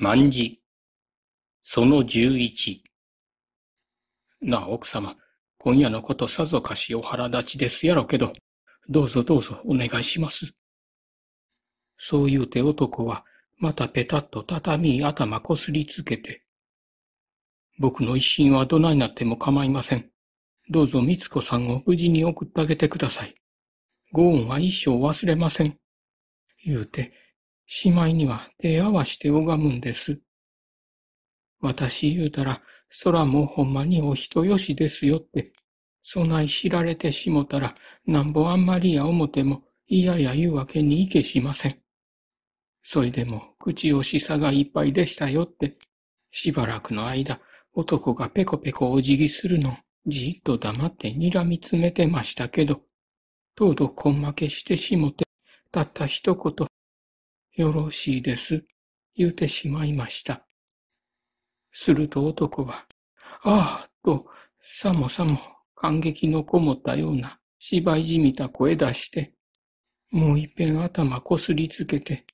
万事。その十一。なあ、奥様。今夜のことさぞかしお腹立ちですやろけど、どうぞどうぞお願いします。そう言うて男は、またペタッと畳に頭こすりつけて、僕の一心はどないなっても構いません。どうぞみつこさんを無事に送ってあげてください。ご恩は一生忘れません。言うて、しまいには手合わして拝むんです。私言うたら、空もほんまにお人よしですよって、そない知られてしもたら、なんぼあんまりや思ても、いやや言うわけにいけしません。それでも、口をしさがいっぱいでしたよって、しばらくの間、男がペコペコお辞儀するの、じっと黙って睨みつめてましたけど、とうとうんまけしてしもて、たった一言、よろしいです、言うてしまいました。すると男は、ああ、と、さもさも感激のこもったような芝居じみた声出して、もういっぺん頭こすりつけて、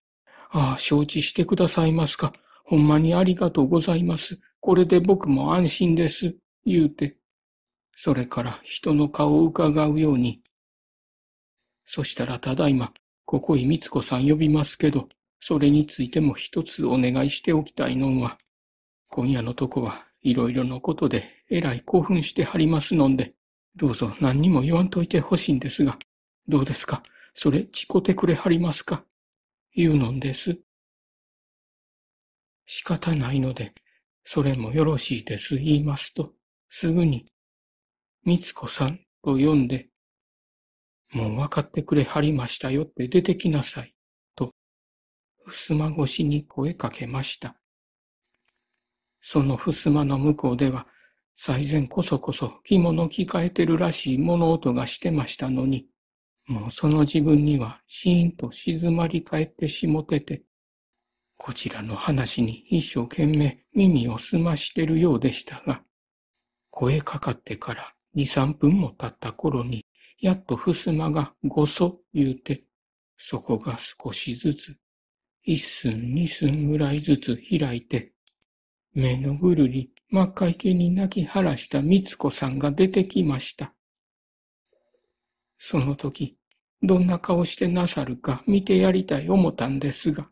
ああ、承知してくださいますか。ほんまにありがとうございます。これで僕も安心です。言うて。それから人の顔を伺うように。そしたらただいま、ここいみつこさん呼びますけど、それについても一つお願いしておきたいのんは、今夜のとこはいろいろのことでえらい興奮してはりますのんで、どうぞ何にも言わんといてほしいんですが、どうですかそれ、ちこてくれはりますか言うのんです。仕方ないので、それもよろしいです言いますと、すぐに、みつこさんと呼んで、もう分かってくれはりましたよって出てきなさい。と、襖越しに声かけました。その襖の向こうでは、最前こそこそ着物着替えてるらしい物音がしてましたのに、もうその自分にはシーンと静まり返ってしもてて、こちらの話に一生懸命耳を澄ましてるようでしたが、声かかってから二三分も経った頃に、やっと襖がごそ言うて、そこが少しずつ、一寸二寸ぐらいずつ開いて、目のぐるり真っ赤い毛に泣き晴らした三つ子さんが出てきました。その時、どんな顔してなさるか見てやりたい思たんですが、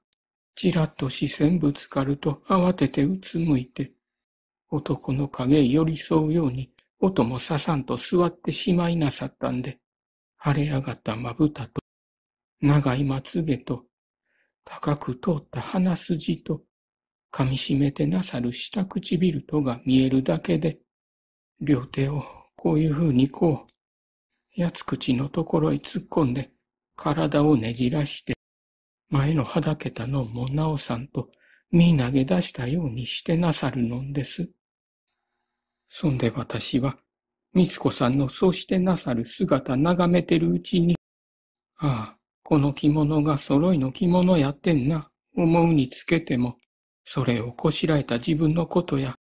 ちらっと視線ぶつかると慌ててうつむいて、男の影寄り添うように音もささんと座ってしまいなさったんで、腫れ上がったまぶたと、長いまつげと、高く通った鼻筋と、噛みしめてなさる下唇とが見えるだけで、両手をこういうふうにこう、やつ口のところへ突っ込んで、体をねじらして、前のはだけたのもなおさんと身投げ出したようにしてなさるのんです。そんで私は、みつこさんのそうしてなさる姿眺めてるうちに、ああ、この着物が揃いの着物やってんな、思うにつけても、それをこしらえた自分のことや、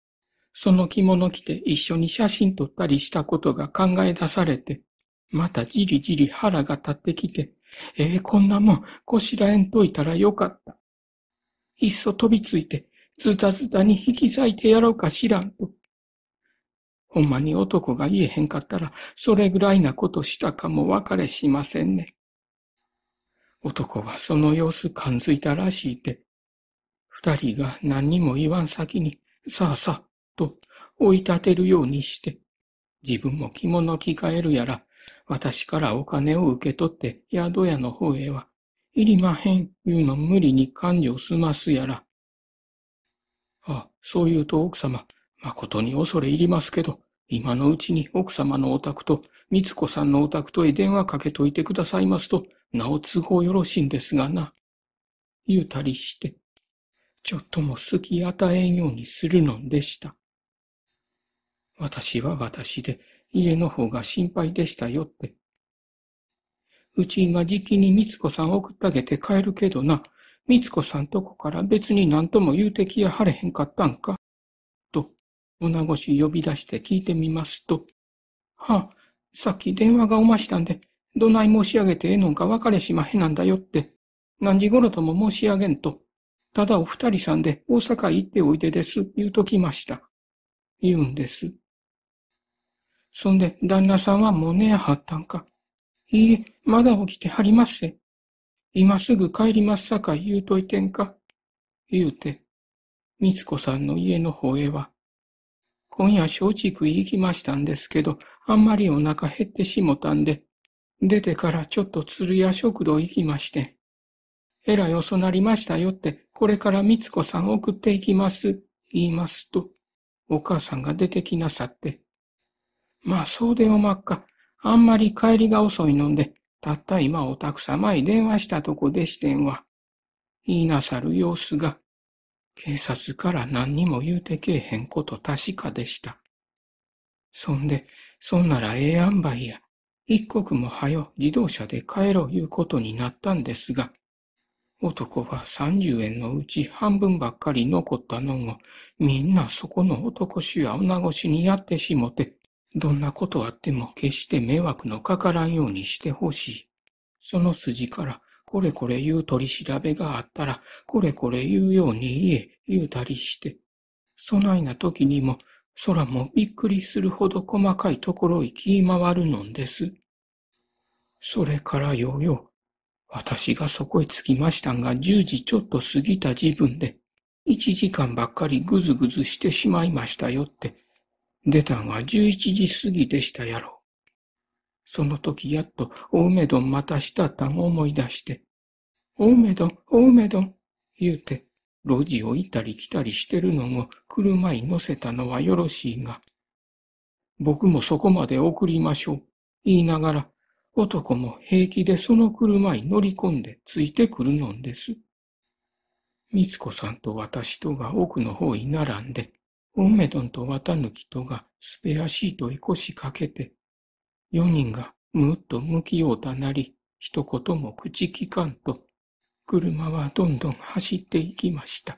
その着物着て一緒に写真撮ったりしたことが考え出されて、またじりじり腹が立ってきて、ええー、こんなもん、こしらえんといたらよかった。いっそ飛びついて、ズタズタに引き裂いてやろうかしらんと、ほんまに男が言えへんかったら、それぐらいなことしたかも別れしませんね。男はその様子感づいたらしいて、二人が何にも言わん先に、さあさあ、と追い立てるようにして、自分も着物着替えるやら、私からお金を受け取って宿屋の方へは、いりまへん、いうの無理に感情済ますやら。あ、そう言うと奥様、誠に恐れ入りますけど、今のうちに奥様のお宅と、三つ子さんのお宅とへ電話かけといてくださいますと、なお都合よろしいんですがな。言うたりして、ちょっとも好き与えんようにするのでした。私は私で、家の方が心配でしたよって。うち今じきに三つ子さん送ってあげて帰るけどな、三つ子さんとこから別に何とも言うてきやはれへんかったんか。女越し呼び出して聞いてみますと、はあ、さっき電話がおましたんで、どない申し上げてええのか別れしまへなんだよって、何時頃とも申し上げんと、ただお二人さんで大阪行っておいでです言うときました。言うんです。そんで、旦那さんはもう寝やはったんか。いいえ、まだ起きてはりますせ。今すぐ帰りますさかい言うといてんか。言うて、みつこさんの家の方へは今夜小畜行きましたんですけど、あんまりお腹減ってしもたんで、出てからちょっと鶴屋食堂行きまして。えらい遅なりましたよって、これからみつこさん送っていきます、言いますと、お母さんが出てきなさって。まあそうでおまっか、あんまり帰りが遅いのんで、たった今おたくさまへ電話したとこでしてんわ。言いなさる様子が、警察から何にも言うてけえへんこと確かでした。そんで、そんならええばいや、一刻も早自動車で帰ろういうことになったんですが、男は三十円のうち半分ばっかり残ったのを、みんなそこの男衆や女越しにやってしもて、どんなことあっても決して迷惑のかからんようにしてほしい。その筋からこれこれ言う取り調べがあったら、これこれ言うように言え、言うたりして、そないな時にも、空もびっくりするほど細かいところへ切き回るのんです。それからようよう、私がそこへ着きましたが、10時ちょっと過ぎた自分で、1時間ばっかりぐずぐずしてしまいましたよって、出たんは11時過ぎでしたやろ。その時やっとお梅んまたしたたん思い出して、お梅ん、お梅ん、言うて、路地をいたり来たりしてるのを車に乗せたのはよろしいが、僕もそこまで送りましょう、言いながら、男も平気でその車に乗り込んでついてくるのんです。三つ子さんと私とが奥の方に並んで、お梅んと綿抜きとがスペアシートへ腰掛けて四人がむっと向きようたなり、一言も口きかんと、車はどんどん走っていきました。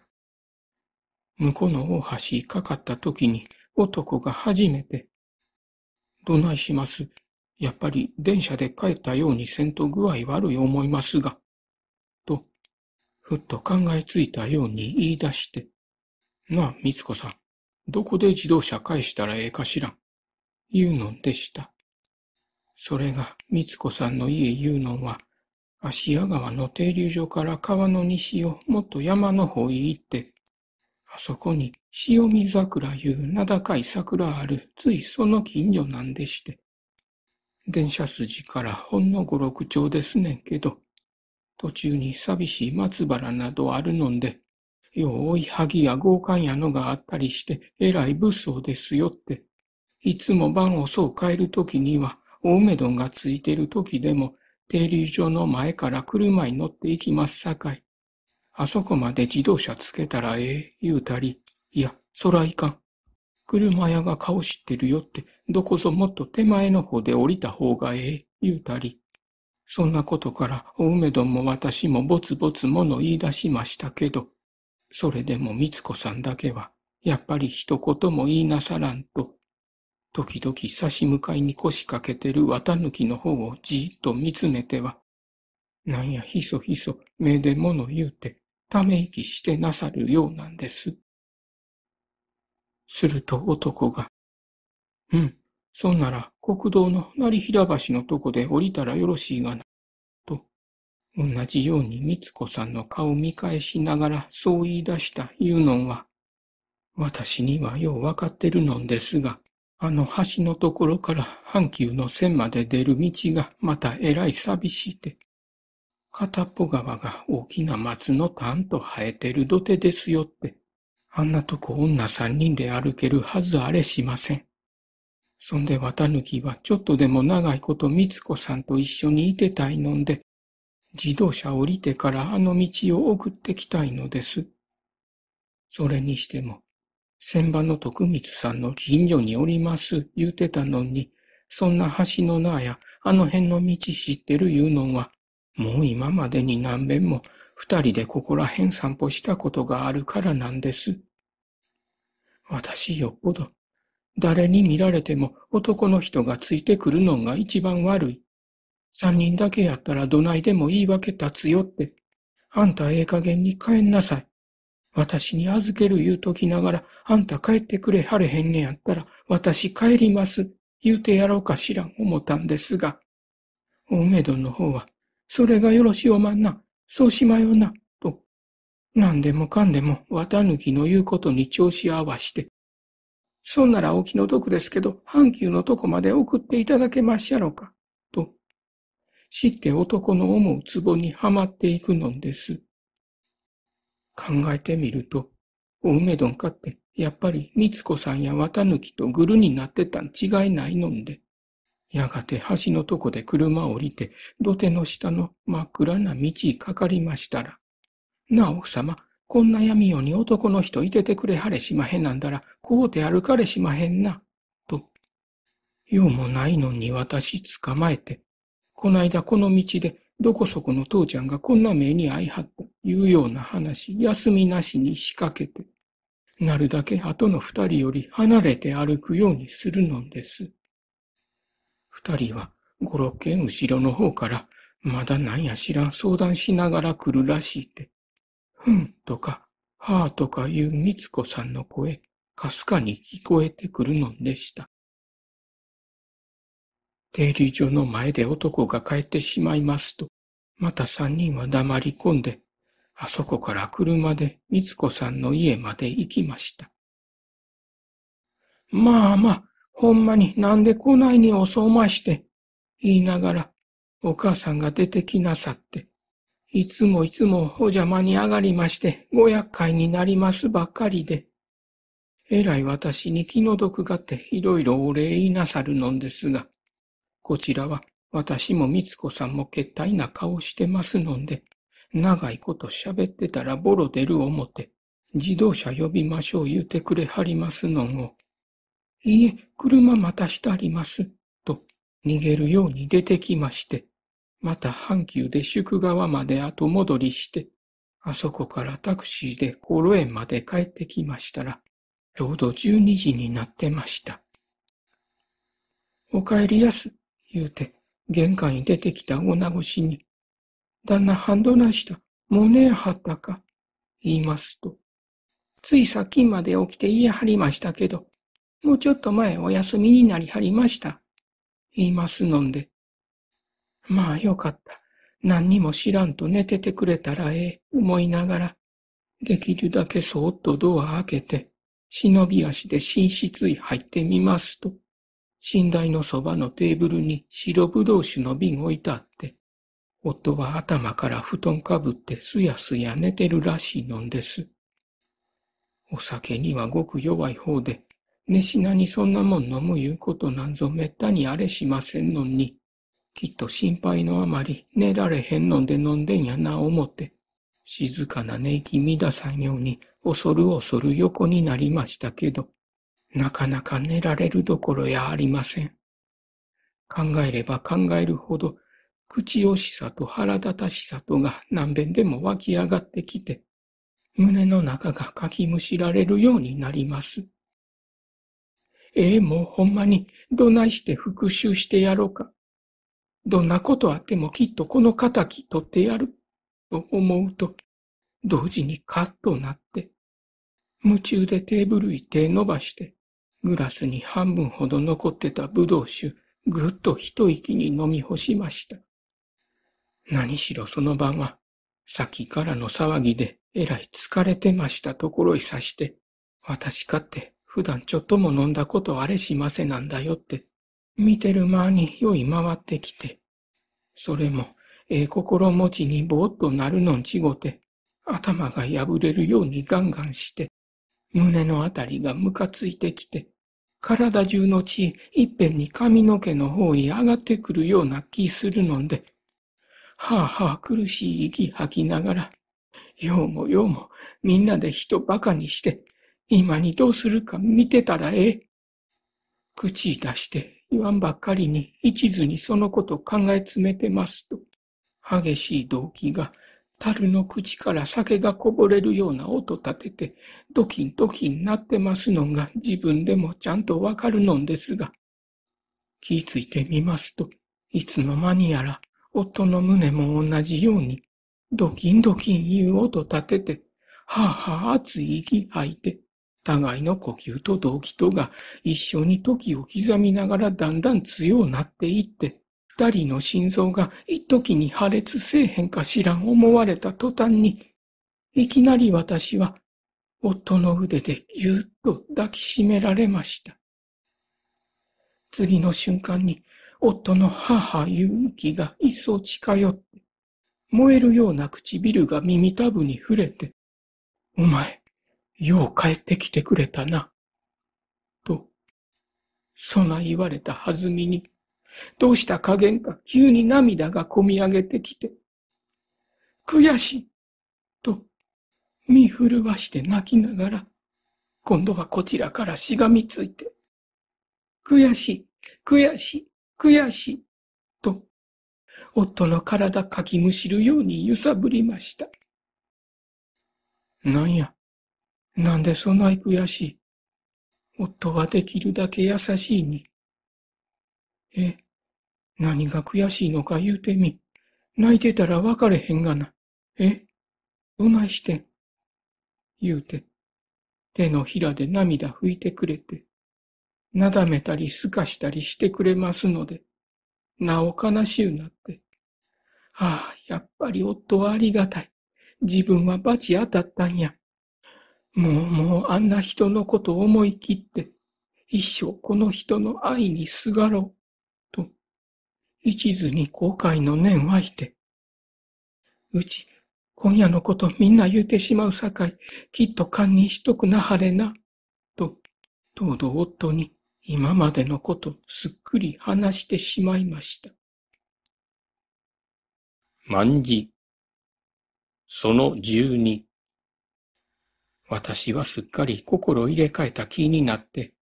向こうの大橋かかった時に男が初めて、どないしますやっぱり電車で帰ったようにせんと具合悪い思いますが、と、ふっと考えついたように言い出して、なあ、みつこさん、どこで自動車返したらええかしらん、言うのでした。それが、三つ子さんの家言うのは、芦屋川の停留所から川の西をもっと山の方へ行って、あそこに潮見桜いう名高い桜ある、ついその近所なんでして。電車筋からほんの五六丁ですねんけど、途中に寂しい松原などあるのんで、よういはぎや豪姦やのがあったりして、えらい物騒ですよって。いつも晩遅う帰るときには、お梅んがついてる時でも、停留所の前から車に乗っていきますさかい。あそこまで自動車つけたらええ、言うたり、いや、そらいかん。車屋が顔知ってるよって、どこぞもっと手前の方で降りた方がええ、言うたり。そんなことから、お梅どんも私もぼつぼつもの言い出しましたけど、それでもみつこさんだけは、やっぱり一言も言いなさらんと、時々差し向かいに腰掛けてる綿抜きの方をじっと見つめては、なんやひそひそ目でもの言うて、ため息してなさるようなんです。すると男が、うん、そんなら国道の成平橋のとこで降りたらよろしいがな、と、同じように三つ子さんの顔を見返しながらそう言い出した言うのは、私にはようわかってるのんですが、あの橋のところから阪急の線まで出る道がまたえらい寂しいて。片っぽ側が大きな松のたんと生えてる土手ですよって。あんなとこ女三人で歩けるはずあれしません。そんで綿貫はちょっとでも長いこと三つ子さんと一緒にいてたいのんで、自動車降りてからあの道を送ってきたいのです。それにしても、千番の徳光さんの近所におります言うてたのに、そんな橋の名やあの辺の道知ってる言うのは、もう今までに何べんも二人でここら辺散歩したことがあるからなんです。私よっぽど、誰に見られても男の人がついてくるのが一番悪い。三人だけやったらどないでも言い訳立つよって。あんたええ加減に帰んなさい。私に預ける言うときながら、あんた帰ってくれはれへんねやったら、私帰ります、言うてやろうかしらん思ったんですが、お梅殿の方は、それがよろしおまんな、そうしまよな、と、何でもかんでも綿抜きの言うことに調子合わして、そんならお気の毒ですけど、阪急のとこまで送っていただけまっしゃろか、と、知って男の思う壺にはまっていくのです。考えてみると、お梅どんかって、やっぱりみつこさんや綿抜きとぐるになってたん違いないのんで。やがて橋のとこで車を降りて、土手の下の真っ暗な道かかりましたら。なあ奥様、こんな闇夜に男の人いててくれはれしまへんなんだら、こうて歩かれしまへんな、と。用もないのに私捕まえて、こないだこの道でどこそこの父ちゃんがこんな目に遭いはったいうような話、休みなしに仕掛けて、なるだけ後の二人より離れて歩くようにするのです。二人は五六軒後ろの方から、まだなんや知らん相談しながら来るらしいって、ふんとか、はあとかいうみつこさんの声、かすかに聞こえてくるのでした。停留所の前で男が帰ってしまいますと、また三人は黙り込んで、あそこから車で三子さんの家まで行きました。まあまあ、ほんまになんで来ないにおそうまして、言いながら、お母さんが出てきなさって、いつもいつもお邪魔に上がりまして、ご厄介になりますばっかりで、えらい私に気の毒がっていろいろお礼言いなさるのんですが、こちらは私もみつこさんもけったいな顔してますので、長いこと喋ってたらボロ出る思て、自動車呼びましょう言うてくれはりますのも、を、いいえ、車またしてあります、と逃げるように出てきまして、また阪急で宿川まで後戻りして、あそこからタクシーでコロ園まで帰ってきましたら、ちょうど12時になってました。お帰りやす。言うて、玄関に出てきた女越しに、旦那ンどなした、胸張ったか、言いますと、ついさっきまで起きて言いりましたけど、もうちょっと前お休みになり張りました、言いますので。まあよかった。何にも知らんと寝ててくれたらええ、思いながら、できるだけそーっとドア開けて、忍び足で寝室へ入ってみますと。寝台のそばのテーブルに白ぶどう酒の瓶置いてあって、夫は頭から布団かぶってすやすや寝てるらしいのんです。お酒にはごく弱い方で、寝しなにそんなもん飲むいうことなんぞめったにあれしませんのに、きっと心配のあまり寝られへんのんで飲んでんやな思って、静かな寝息乱さんように恐る恐る横になりましたけど、なかなか寝られるどころやありません。考えれば考えるほど、口惜しさと腹立たしさとが何べんでも湧き上がってきて、胸の中がかきむしられるようになります。ええー、もうほんまにどないして復讐してやろうか。どんなことあってもきっとこの仇取ってやると思うと、同時にカッとなって、夢中でテーブルに手伸ばして、グラスに半分ほど残ってたブドウ酒、ぐっと一息に飲み干しました。何しろその晩は、さっきからの騒ぎでえらい疲れてましたところへさして、私かって普段ちょっとも飲んだことあれしませなんだよって、見てる間に酔い回ってきて、それも、ええ心持ちにぼーっとなるのんちごて、頭が破れるようにガンガンして、胸のあたりがムカついてきて、体中の血、いっぺんに髪の毛の方へ上がってくるような気するので、はあはあ苦しい息吐きながら、ようもようもみんなで人バカにして、今にどうするか見てたらええ。口出して言わんばっかりに一途にそのこと考え詰めてますと、激しい動機が樽の口から酒がこぼれるような音立てて、ドキンドキンなってますのが自分でもちゃんとわかるのんですが、気づついてみますと、いつの間にやら、夫の胸も同じように、ドキンドキン言う音立てて、はあはあ熱い息吐いて、互いの呼吸と動機とが一緒に時を刻みながらだんだん強うなっていって、二人の心臓が一時に破裂せえへんか知らん思われた途端に、いきなり私は夫の腕でぎゅーっと抱きしめられました。次の瞬間に夫の母勇気が一層近寄って、燃えるような唇が耳たぶに触れて、お前、よう帰ってきてくれたな、と、そな言われたはずみにどうした加減か、急に涙がこみ上げてきて、悔しい、と、身震わして泣きながら、今度はこちらからしがみついて、悔しい、悔しい、悔しい、と、夫の体かきむしるように揺さぶりました。なんや、なんでそない悔しい。夫はできるだけ優しいに、え、何が悔しいのか言うてみ。泣いてたら分かれへんがな。え、どないしてん。言うて、手のひらで涙拭いてくれて、なだめたりすかしたりしてくれますので、なお悲しゅうなって。ああ、やっぱり夫はありがたい。自分は罰当たったんや。もうもうあんな人のこと思い切って、一生この人の愛にすがろう。一途に後悔の念湧いて。うち、今夜のことみんな言うてしまうさかい、きっと堪忍しとくなはれな。と、とうどう夫に今までのことすっくり話してしまいました。万事。その十二。私はすっかり心入れ替えた気になって、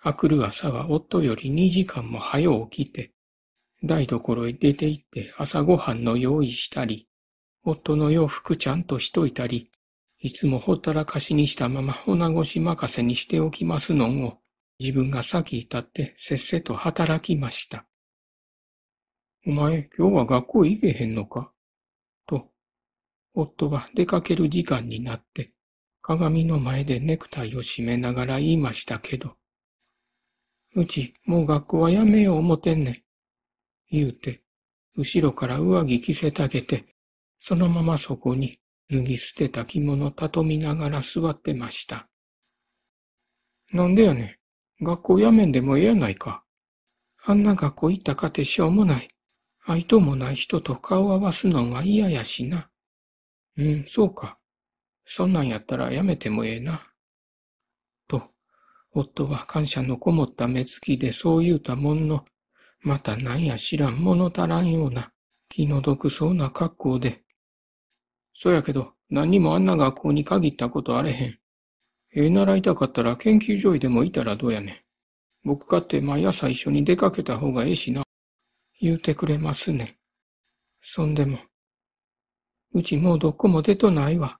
あくる朝は夫より二時間も早起きて、台所へ出て行って朝ごはんの用意したり、夫の洋服ちゃんとしといたり、いつもほったらかしにしたまま骨ごし任せにしておきますのんを、自分が先立ってせっせと働きました。お前、今日は学校行けへんのかと、夫が出かける時間になって、鏡の前でネクタイを締めながら言いましたけど、うち、もう学校はやめよう思てんねん。言うて、後ろから上着着せたげて、そのままそこに脱ぎ捨てた着物たとみながら座ってました。なんでやねん。学校やめんでもええやないか。あんな学校行ったかてしょうもない。愛ともない人と顔合わすのは嫌やしな。うん、そうか。そんなんやったらやめてもええな。と、夫は感謝のこもった目つきでそう言うたもんの、またなんや知らん物足らんような気の毒そうな格好で。そやけど何にもあんな学校に限ったことあれへん。ええな習いたかったら研究所へでもいたらどうやねん。僕かって毎朝一緒に出かけた方がええしな。言うてくれますね。そんでも。うちもうどこも出とないわ。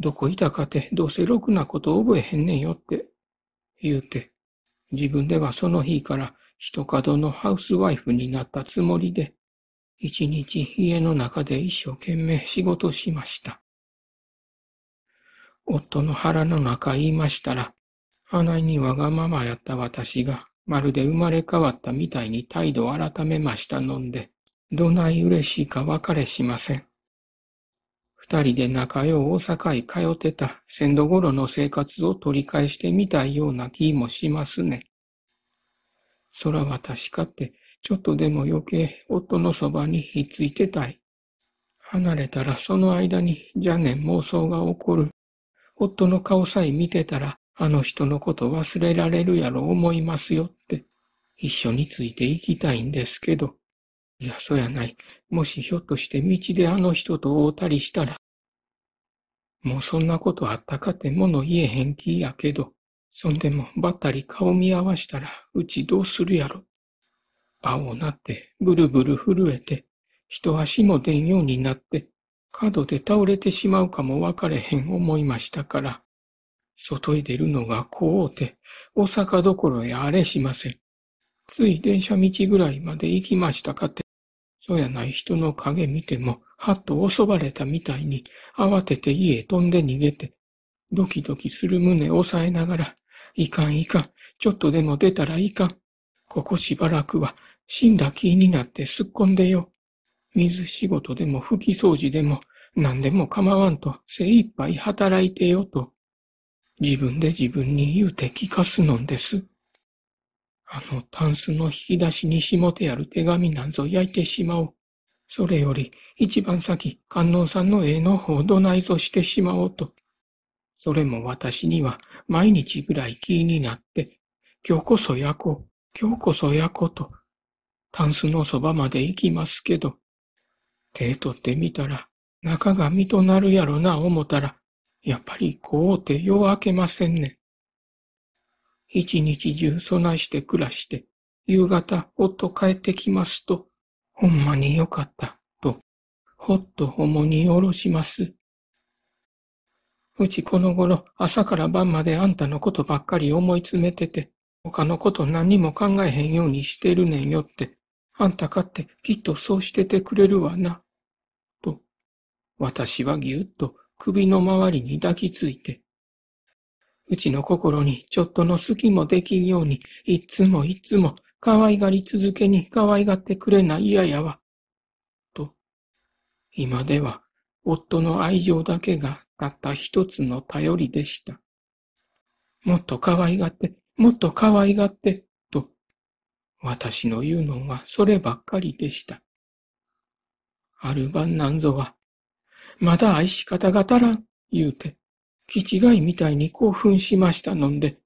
どこいたかてどうせろくなこと覚えへんねんよって。言うて。自分ではその日から一角のハウスワイフになったつもりで、一日家の中で一生懸命仕事しました。夫の腹の中言いましたら、あないにわがままやった私が、まるで生まれ変わったみたいに態度を改めましたのんで、どない嬉しいか別れしません。二人で仲良大阪へ通ってた先度頃の生活を取り返してみたいような気もしますね。空は確かって、ちょっとでも余計夫のそばにひっついてたい。離れたらその間に邪念妄想が起こる。夫の顔さえ見てたら、あの人のこと忘れられるやろ思いますよって、一緒についていきたいんですけど。いや、そやない。もしひょっとして道であの人と会うたりしたら、もうそんなことあったかてもの言えへん気やけど、そんでもばったり顔見合わしたら、うちどうするやろ。青なって、ブるブる震えて、一足も出んようになって、角で倒れてしまうかも分かれへん思いましたから、外へ出るのがこうて、大阪どころへあれしません。つい電車道ぐらいまで行きましたかって、そやない人の影見ても、はっと襲われたみたいに、慌てて家へ飛んで逃げて、ドキドキする胸を抑えながら、いかんいかん。ちょっとでも出たらいかん。ここしばらくは死んだ気になってすっこんでよ。水仕事でも拭き掃除でも何でも構わんと精一杯働いてよと。自分で自分に言うて聞かすのんです。あのタンスの引き出しにしもてある手紙なんぞ焼いてしまおう。それより一番先観音さんの絵の方どないぞしてしまおうと。それも私には毎日ぐらい気になって、今日こそやこ、今日こそやこと、タンスのそばまで行きますけど、手取ってみたら、中が身となるやろな思たら、やっぱりこうて夜明けませんね一日中そなして暮らして、夕方っと帰ってきますと、ほんまによかった、と、ほっと重におろします。うちこの頃朝から晩まであんたのことばっかり思い詰めてて、他のこと何にも考えへんようにしてるねんよって、あんたかってきっとそうしててくれるわな。と、私はぎゅっと首の周りに抱きついて、うちの心にちょっとの隙もできんように、いつもいつも可愛がり続けに可愛がってくれないややわ。と、今では夫の愛情だけがたった一つの頼りでした。もっと可愛がって、もっと可愛がって、と、私の言うのはそればっかりでした。ある晩なんぞは、まだ愛し方が足らん、言うて、気違いみたいに興奮しましたのんで、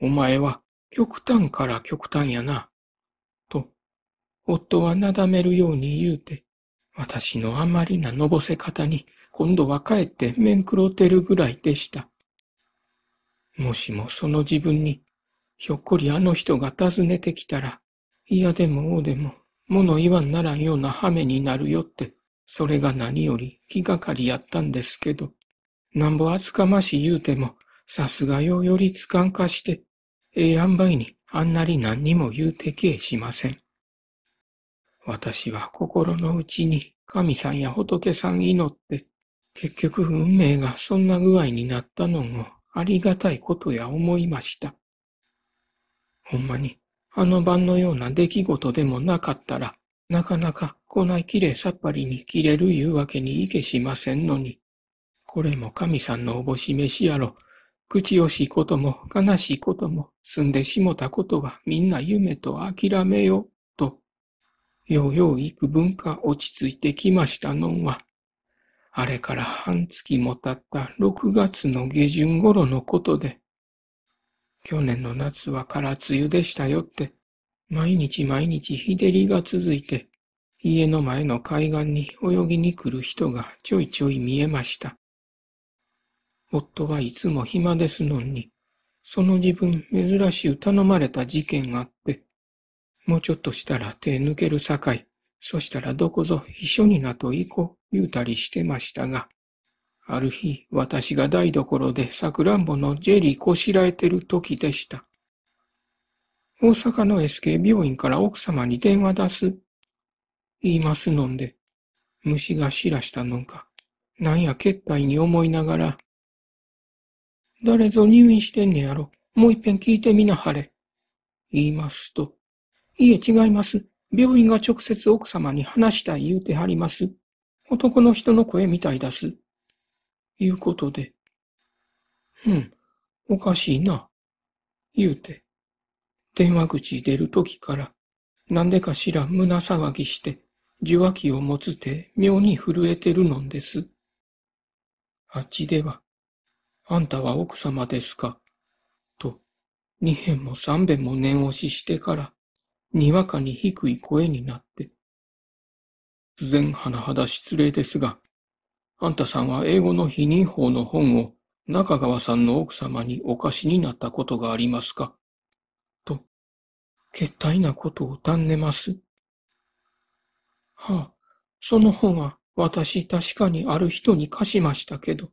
お前は極端から極端やな、と、夫はなだめるように言うて、私のあまりなのぼせ方に、今度はかえって面食ろてるぐらいでした。もしもその自分に、ひょっこりあの人が訪ねてきたら、嫌でもおうでも、物言わんならんような羽目になるよって、それが何より気がかりやったんですけど、なんぼ厚かまし言うても、さすがよよりつかんかして、ええあんばいにあんなり何にも言うてけえしません。私は心の内に神さんや仏さん祈って、結局運命がそんな具合になったのもありがたいことや思いました。ほんまに、あの晩のような出来事でもなかったら、なかなか来ないきれいさっぱりに切れるいうわけにいけしませんのに、これも神さんのおぼし飯やろ、口惜しいことも悲しいことも、済んでしもたことはみんな夢と諦めよう。ようよう幾分か落ち着いてきましたのんは、あれから半月も経った6月の下旬頃のことで、去年の夏は空梅雨でしたよって、毎日毎日日照りが続いて、家の前の海岸に泳ぎに来る人がちょいちょい見えました。夫はいつも暇ですのに、その自分珍しゅう頼まれた事件があって、もうちょっとしたら手抜ける境、そしたらどこぞ一緒になと行こう、言うたりしてましたが、ある日、私が台所でさくらんぼのジェリーこしらえてる時でした。大阪の SK 病院から奥様に電話出す。言いますのんで、虫が知らしたのか、なんやけったいに思いながら、誰ぞ入院してんねやろ、もう一遍聞いてみなはれ。言いますと、いえ違います。病院が直接奥様に話したい言うてはります。男の人の声みたいだす。いうことで。うん、おかしいな。言うて。電話口出るときから、なんでかしら胸騒ぎして、受話器を持つて妙に震えてるのんです。あっちでは、あんたは奥様ですか、と、二辺も三遍も念押ししてから、にわかに低い声になって、突然甚だ失礼ですが、あんたさんは英語の否認法の本を中川さんの奥様にお貸しになったことがありますかと、決体なことを尋ねます。はあ、その本は私確かにある人に貸しましたけど、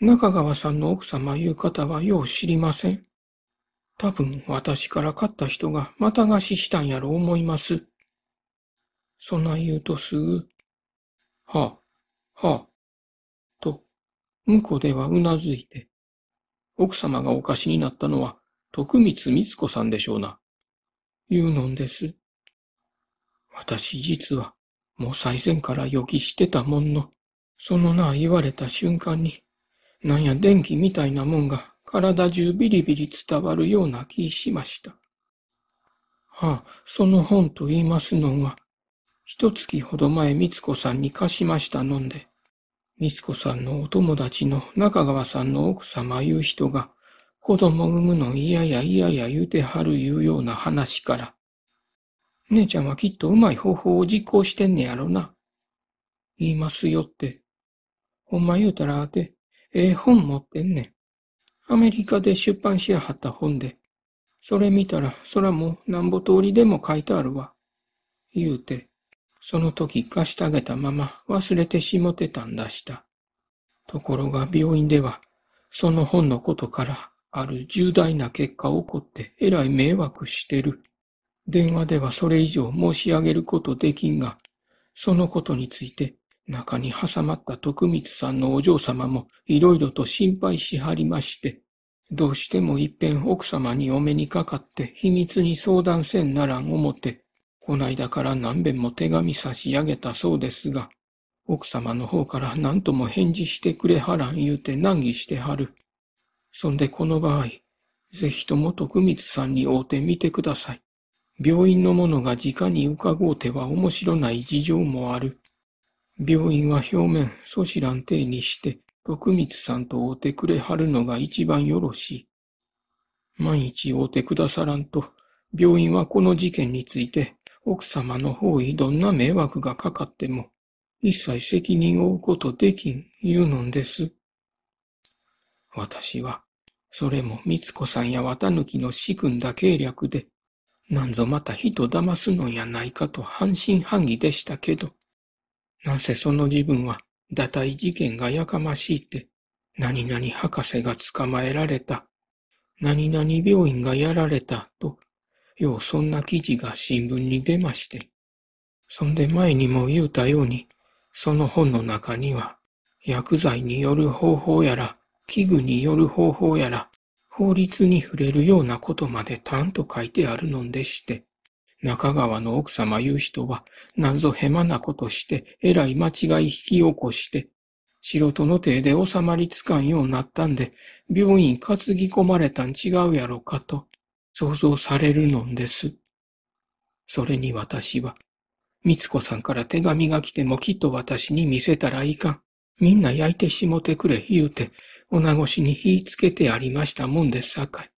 中川さんの奥様いう方はよう知りません。多分私から勝った人がまた貸ししたんやろ思います。そない言うとすぐ、はあ、はあ、と、向こうではうなずいて、奥様がお貸しになったのは徳光光子さんでしょうな、言うのんです。私実は、もう最前から予期してたもんの、そのな言われた瞬間に、なんや電気みたいなもんが体中ビリビリ伝わるような気しました。ああ、その本と言いますのは、一月ほど前光子さんに貸しましたのんで、光子さんのお友達の中川さんの奥様いう人が、子供産むの嫌や嫌や言うてはるいうような話から、姉ちゃんはきっとうまい方法を実行してんねやろな。言いますよって。ほんま言うたらあて、ええ本持ってんねん。アメリカで出版しやはった本で、それ見たら、空もなんぼ通りでも書いてあるわ。言うて、その時貸してあげたまま忘れてしもてたんだした。ところが病院では、その本のことからある重大な結果を起こってえらい迷惑してる。電話ではそれ以上申し上げることできんが、そのことについて中に挟まった徳光さんのお嬢様もいろいろと心配しはりまして、どうしても一遍奥様にお目にかかって秘密に相談せんならん思って、こないだから何遍も手紙差し上げたそうですが、奥様の方から何とも返事してくれはらん言うて難儀してはる。そんでこの場合、ぜひとも徳光さんに会うてみてください。病院の者が直に伺うては面白ない事情もある。病院は表面、素子蘭亭にして、徳光さんと会うてくれはるのが一番よろしい。万一会うてくださらんと、病院はこの事件について、奥様の方にどんな迷惑がかかっても、一切責任を負うことできん、言うのんです。私は、それも光子さんや綿貫の仕組んだ計略で、なんぞまた人騙すのやないかと半信半疑でしたけど、なぜその自分は、堕胎事件がやかましいって、何々博士が捕まえられた、何々病院がやられた、と、ようそんな記事が新聞に出まして、そんで前にも言うたように、その本の中には、薬剤による方法やら、器具による方法やら、法律に触れるようなことまでたんと書いてあるのでして、中川の奥様いう人は、なんぞへまなことして、えらい間違い引き起こして、素人の手で収まりつかんようになったんで、病院担ぎ込まれたん違うやろかと、想像されるのんです。それに私は、みつこさんから手紙が来てもきっと私に見せたらいかん。みんな焼いてしもてくれ言うて、女ごしに火つけてありましたもんですさかい。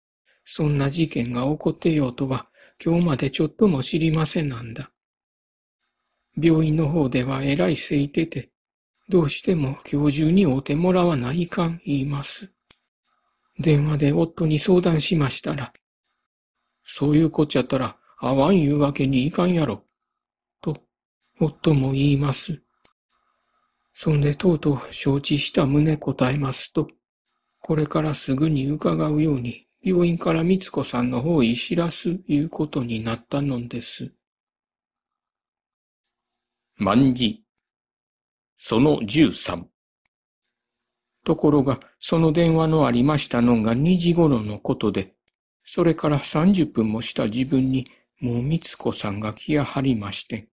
そんな事件が起こってようとは今日までちょっとも知りませんなんだ。病院の方ではえらいせいてて、どうしても今日中に会うてもらわないかん言います。電話で夫に相談しましたら、そういうこっちゃったら会わん言うわけにいかんやろ、と夫も言います。そんでとうとう承知した胸答えますと、これからすぐに伺うように病院からつ子さんの方へ知らすいうことになったのです。万事。その十三。ところが、その電話のありましたのが2時頃のことで、それから30分もした自分に、もうつ子さんが来やはりまして。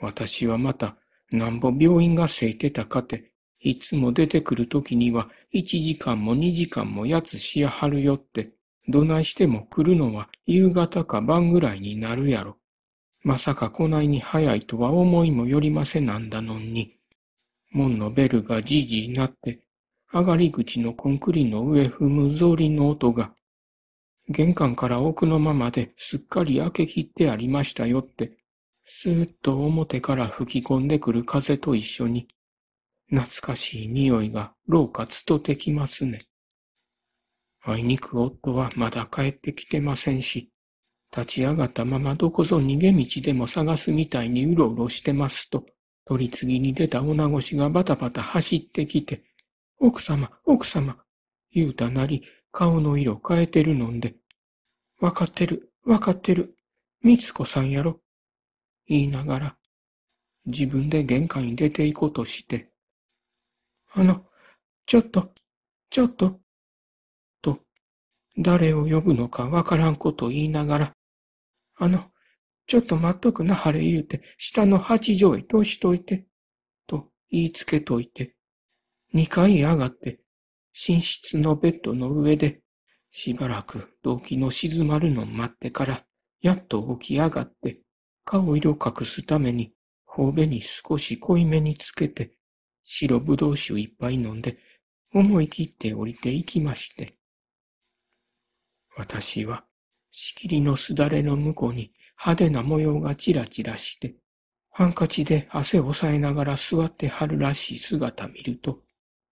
私はまた、なんぼ病院が空いてたかて、いつも出てくる時には、一時間も二時間もやつしやはるよって、どないしても来るのは夕方か晩ぐらいになるやろ。まさか来ないに早いとは思いもよりませなんだのに。門のベルがじじになって、上がり口のコンクリの上踏む草履の音が、玄関から奥のままですっかり開けきってありましたよって、スーッと表から吹き込んでくる風と一緒に、懐かしい匂いが老下つとてきますね。あいにく夫はまだ帰ってきてませんし、立ち上がったままどこぞ逃げ道でも探すみたいにうろうろしてますと、取り次ぎに出た女越しがバタバタ走ってきて、奥様、奥様、言うたなり、顔の色変えてるのんで、わかってる、わかってる、みつこさんやろ、言いながら、自分で玄関に出て行こうとして、あの、ちょっと、ちょっと、と、誰を呼ぶのかわからんことを言いながら、あの、ちょっと待っとくなはれ言うて、下の八条へ通しといて、と言いつけといて、二階へ上がって、寝室のベッドの上で、しばらく動機の静まるのを待ってから、やっと起き上がって、顔色隠すために、頬べに少し濃いめにつけて、白ぶどう酒いっぱい飲んで、思い切って降りて行きまして。私は、仕切りのすだれの向こうに派手な模様がちらちらして、ハンカチで汗を抑えながら座ってはるらしい姿見ると、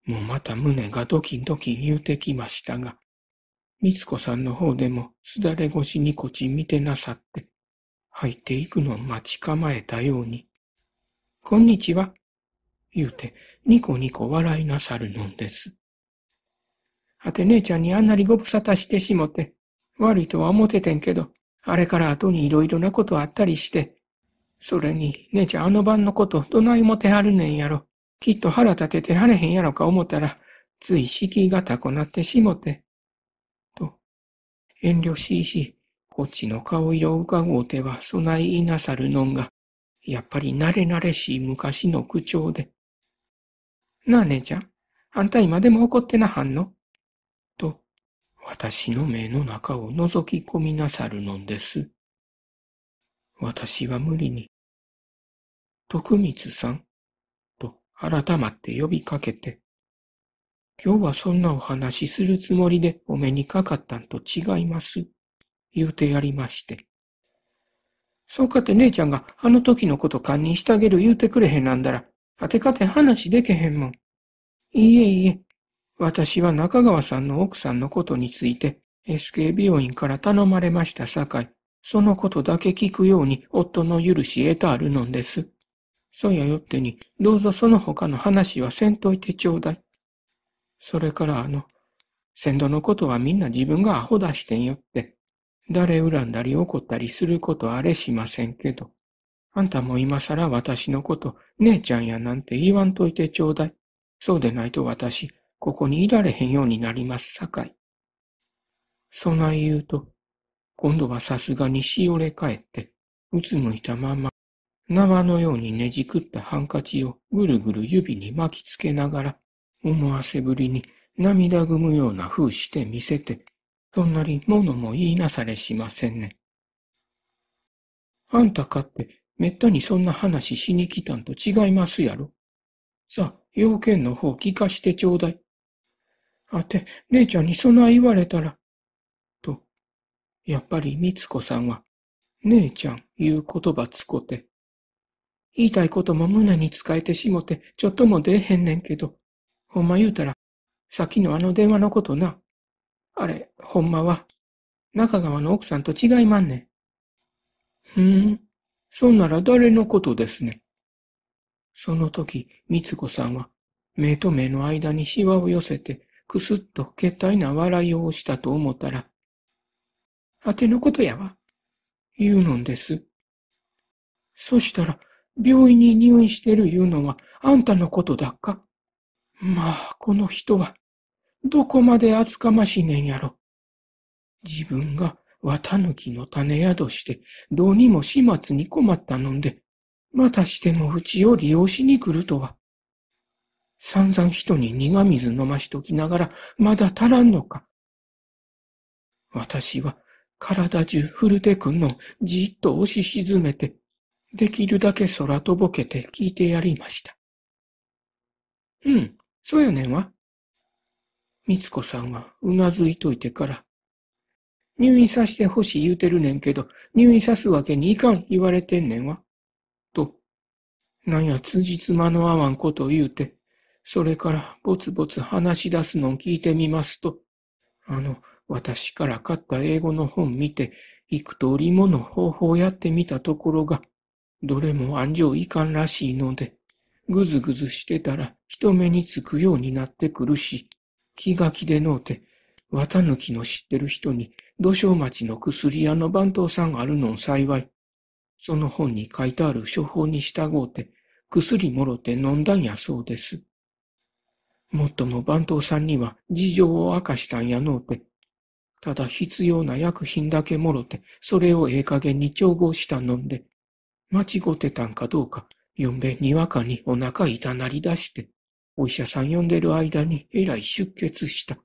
もうまた胸がドキンドキン言うてきましたが、みつこさんの方でもすだれ越しにこち見てなさって、入っていくのを待ち構えたように、こんにちは、言うて、ニコニコ笑いなさるのんです。あて姉ちゃんにあんなにご無沙汰してしもて、悪いとは思っててんけど、あれから後にいろいろなことあったりして、それに、姉ちゃんあの晩のことどないもてはるねんやろ。きっと腹立ててはれへんやろか思ったら、つい敷居が高なってしもて。と、遠慮しいし、こっちの顔色を伺うては、備えいなさるのんが、やっぱり慣れ慣れしい昔の口調で、なあ姉ちゃん、あんた今でも怒ってなはんのと、私の目の中を覗き込みなさるのんです。私は無理に、徳光さん、と改まって呼びかけて、今日はそんなお話しするつもりでお目にかかったんと違います。言うてやりまして。そうかって姉ちゃんがあの時のこと堪忍してあげる言うてくれへんなんだら、あてかて話でけへんもん。いえいいえ、私は中川さんの奥さんのことについて、SK 病院から頼まれましたさかい、そのことだけ聞くように夫の許し得たあるのんです。そやよってに、どうぞその他の話はせんといてちょうだい。それからあの、先度のことはみんな自分がアホ出してんよって、誰恨んだり怒ったりすることあれしませんけど。あんたも今さら私のこと、姉ちゃんやなんて言わんといてちょうだい。そうでないと私、ここにいられへんようになりますさかい。そない言うと、今度はさすがにしおれ返って、うつむいたまま、縄のようにねじくったハンカチをぐるぐる指に巻きつけながら、思わせぶりに涙ぐむような風して見せて、そんなに物も言いなされしませんね。あんたかってめったにそんな話しに来たんと違いますやろ。さあ、要件の方聞かしてちょうだい。あて、姉ちゃんにそない言われたら。と、やっぱりみつこさんは、姉ちゃん言う言葉つこて。言いたいことも胸に使えてしもて、ちょっとも出えへんねんけど、ほんま言うたら、さっきのあの電話のことな。あれ、ほんまは、中川の奥さんと違いまんねん。ふーん。そんなら誰のことですね。その時、みつこさんは、目と目の間にしわを寄せて、くすっとたいな笑いをしたと思ったら、あてのことやわ、言うのんです。そしたら、病院に入院してる言うのは、あんたのことだっかまあ、この人は、どこまで厚かましいねんやろ。自分が綿抜きの種宿して、どうにも始末に困ったのんで、またしてもうちを利用しに来るとは。散々人に苦水飲ましときながら、まだ足らんのか。私は体中古手くんのじっと押し沈めて、できるだけ空とぼけて聞いてやりました。うん、そうやねんわ。みつこさんはうなずいといてから入院させてほしい言うてるねんけど、入院さすわけにいかん言われてんねんわ。と、なんや、つじつまの合わんこと言うて、それからぼつぼつ話し出すのを聞いてみますと、あの、私から買った英語の本見て、幾通りもの方法やってみたところが、どれも安城いかんらしいので、ぐずぐずしてたら人目につくようになってくるし、気が気でのうて、綿抜きの知ってる人に土生町の薬屋の番頭さんあるのん幸い。その本に書いてある処方に従うて、薬もろて飲んだんやそうです。もっとも番頭さんには事情を明かしたんやのうて、ただ必要な薬品だけもろて、それをええ加減に調合したのんで、間違ってたんかどうか、よんべにわかにお腹痛なり出して、お医者さん呼んでる間にえらい出血した。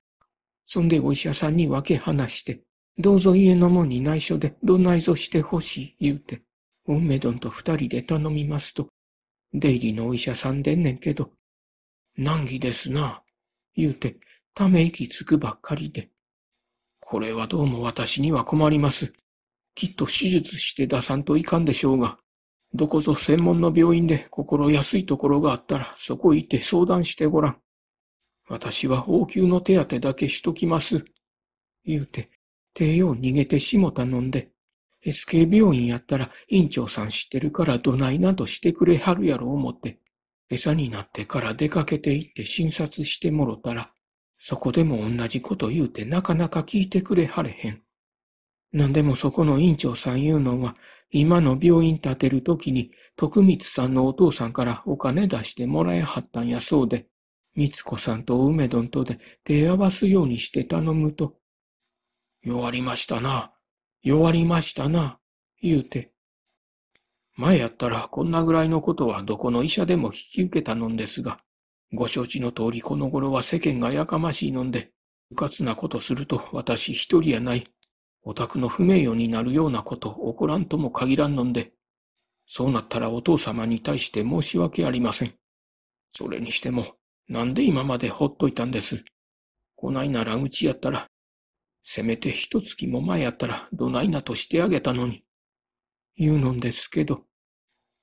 そんでお医者さんに分け話して、どうぞ家の門に内緒でどないぞしてほしい言うて、おんめどんと二人で頼みますと、出入りのお医者さんでんねんけど、難儀ですな、言うて、ため息つくばっかりで。これはどうも私には困ります。きっと手術して出さんといかんでしょうが、どこぞ専門の病院で心安いところがあったら、そこ行って相談してごらん。私は応急の手当だけしときます。言うて、帝王逃げてしもたのんで、SK 病院やったら院長さん知ってるからどないなどしてくれはるやろ思って、餌になってから出かけて行って診察してもろたら、そこでも同じこと言うてなかなか聞いてくれはれへん。なんでもそこの院長さん言うのは、今の病院建てるときに、徳光さんのお父さんからお金出してもらえはったんやそうで、三子さんと梅丼とで手合わすようにして頼むと、弱りましたな、弱りましたな、言うて。前やったらこんなぐらいのことはどこの医者でも引き受けたのんですが、ご承知の通りこの頃は世間がやかましいのんで、うかつなことすると私一人やない。お宅の不名誉になるようなこと起こらんとも限らんのんで、そうなったらお父様に対して申し訳ありません。それにしても、なんで今までほっといたんです。来ないならうちやったらせめて一月も前やったらどないなとしてあげたのに、言うのんですけど、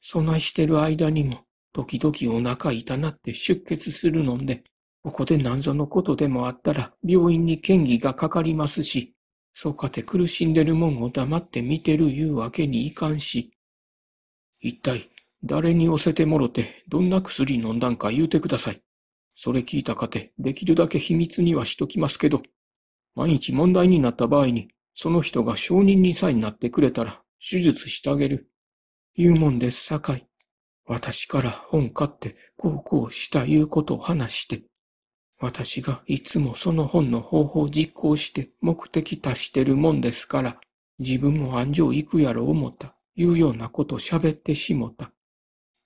そないしてる間にも、時々お腹痛なって出血するのんで、ここで何ぞのことでもあったら病院に嫌疑がかかりますし、そうかて苦しんでるもんを黙って見てるいうわけにいかんし、一体誰に押せてもろてどんな薬飲んだんか言うてください。それ聞いたかてできるだけ秘密にはしときますけど、毎日問題になった場合に、その人が証人にさえなってくれたら、手術してあげる。言うもんです、さかい。私から本買って、こうこうしたいうことを話して、私がいつもその本の方法を実行して目的達してるもんですから、自分も安城行くやろ思った、いうようなことを喋ってしもた。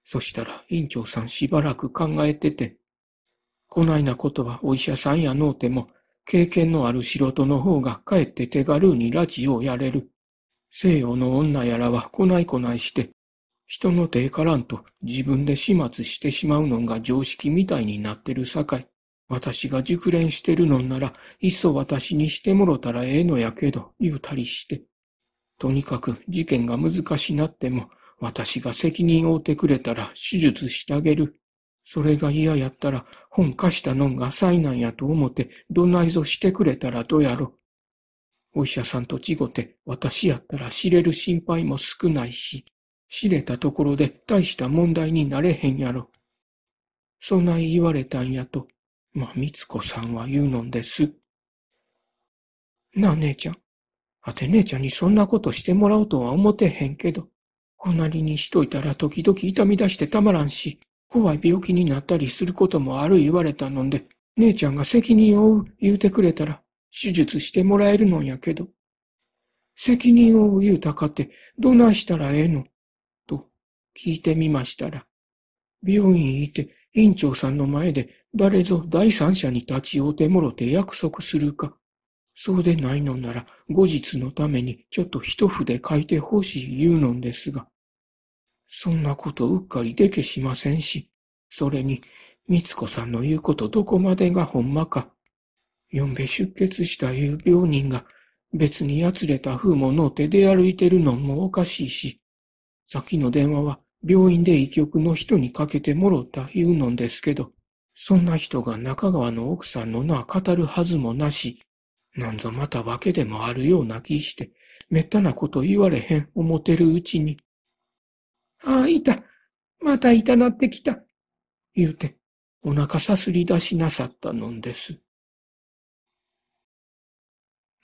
そしたら院長さんしばらく考えてて、こないなことはお医者さんやのうても経験のある素人の方がかえって手軽に拉致をやれる。西洋の女やらはこないこないして、人の手からんと自分で始末してしまうのが常識みたいになってるさかい。私が熟練してるのんなら、いっそ私にしてもろたらええのやけど、言うたりして。とにかく事件が難しなっても、私が責任を負ってくれたら手術してあげる。それが嫌やったら本貸したのんが災難やと思ってどないぞしてくれたらどうやろ。お医者さんと違って私やったら知れる心配も少ないし、知れたところで大した問題になれへんやろ。そない言われたんやと、まあ、みつこさんは言うのんです。なあ、姉ちゃん。あて姉ちゃんにそんなことしてもらおうとは思ってへんけど、こなりにしといたら時々痛み出してたまらんし、怖い病気になったりすることもある言われたので、姉ちゃんが責任を負う言うてくれたら、手術してもらえるのんやけど。責任を負う言うたかって、どないしたらええのと聞いてみましたら、病院行って院長さんの前で誰ぞ第三者に立ち会うてもろて約束するか。そうでないのなら後日のためにちょっと一筆書いてほしい言うのんですが、そんなことうっかりでけしませんし、それに、みつこさんの言うことどこまでがほんまか。よんべ出血したいう病人が、別にやつれた風もの手て出歩いてるのもおかしいし、さっきの電話は病院で医局の人にかけてもろった言うのんですけど、そんな人が中川の奥さんの名語るはずもなし、なんぞまたわけでもあるような気して、めったなこと言われへん思てるうちに、ああ、いた。また痛なってきた。言うて、お腹さすり出しなさったのんです。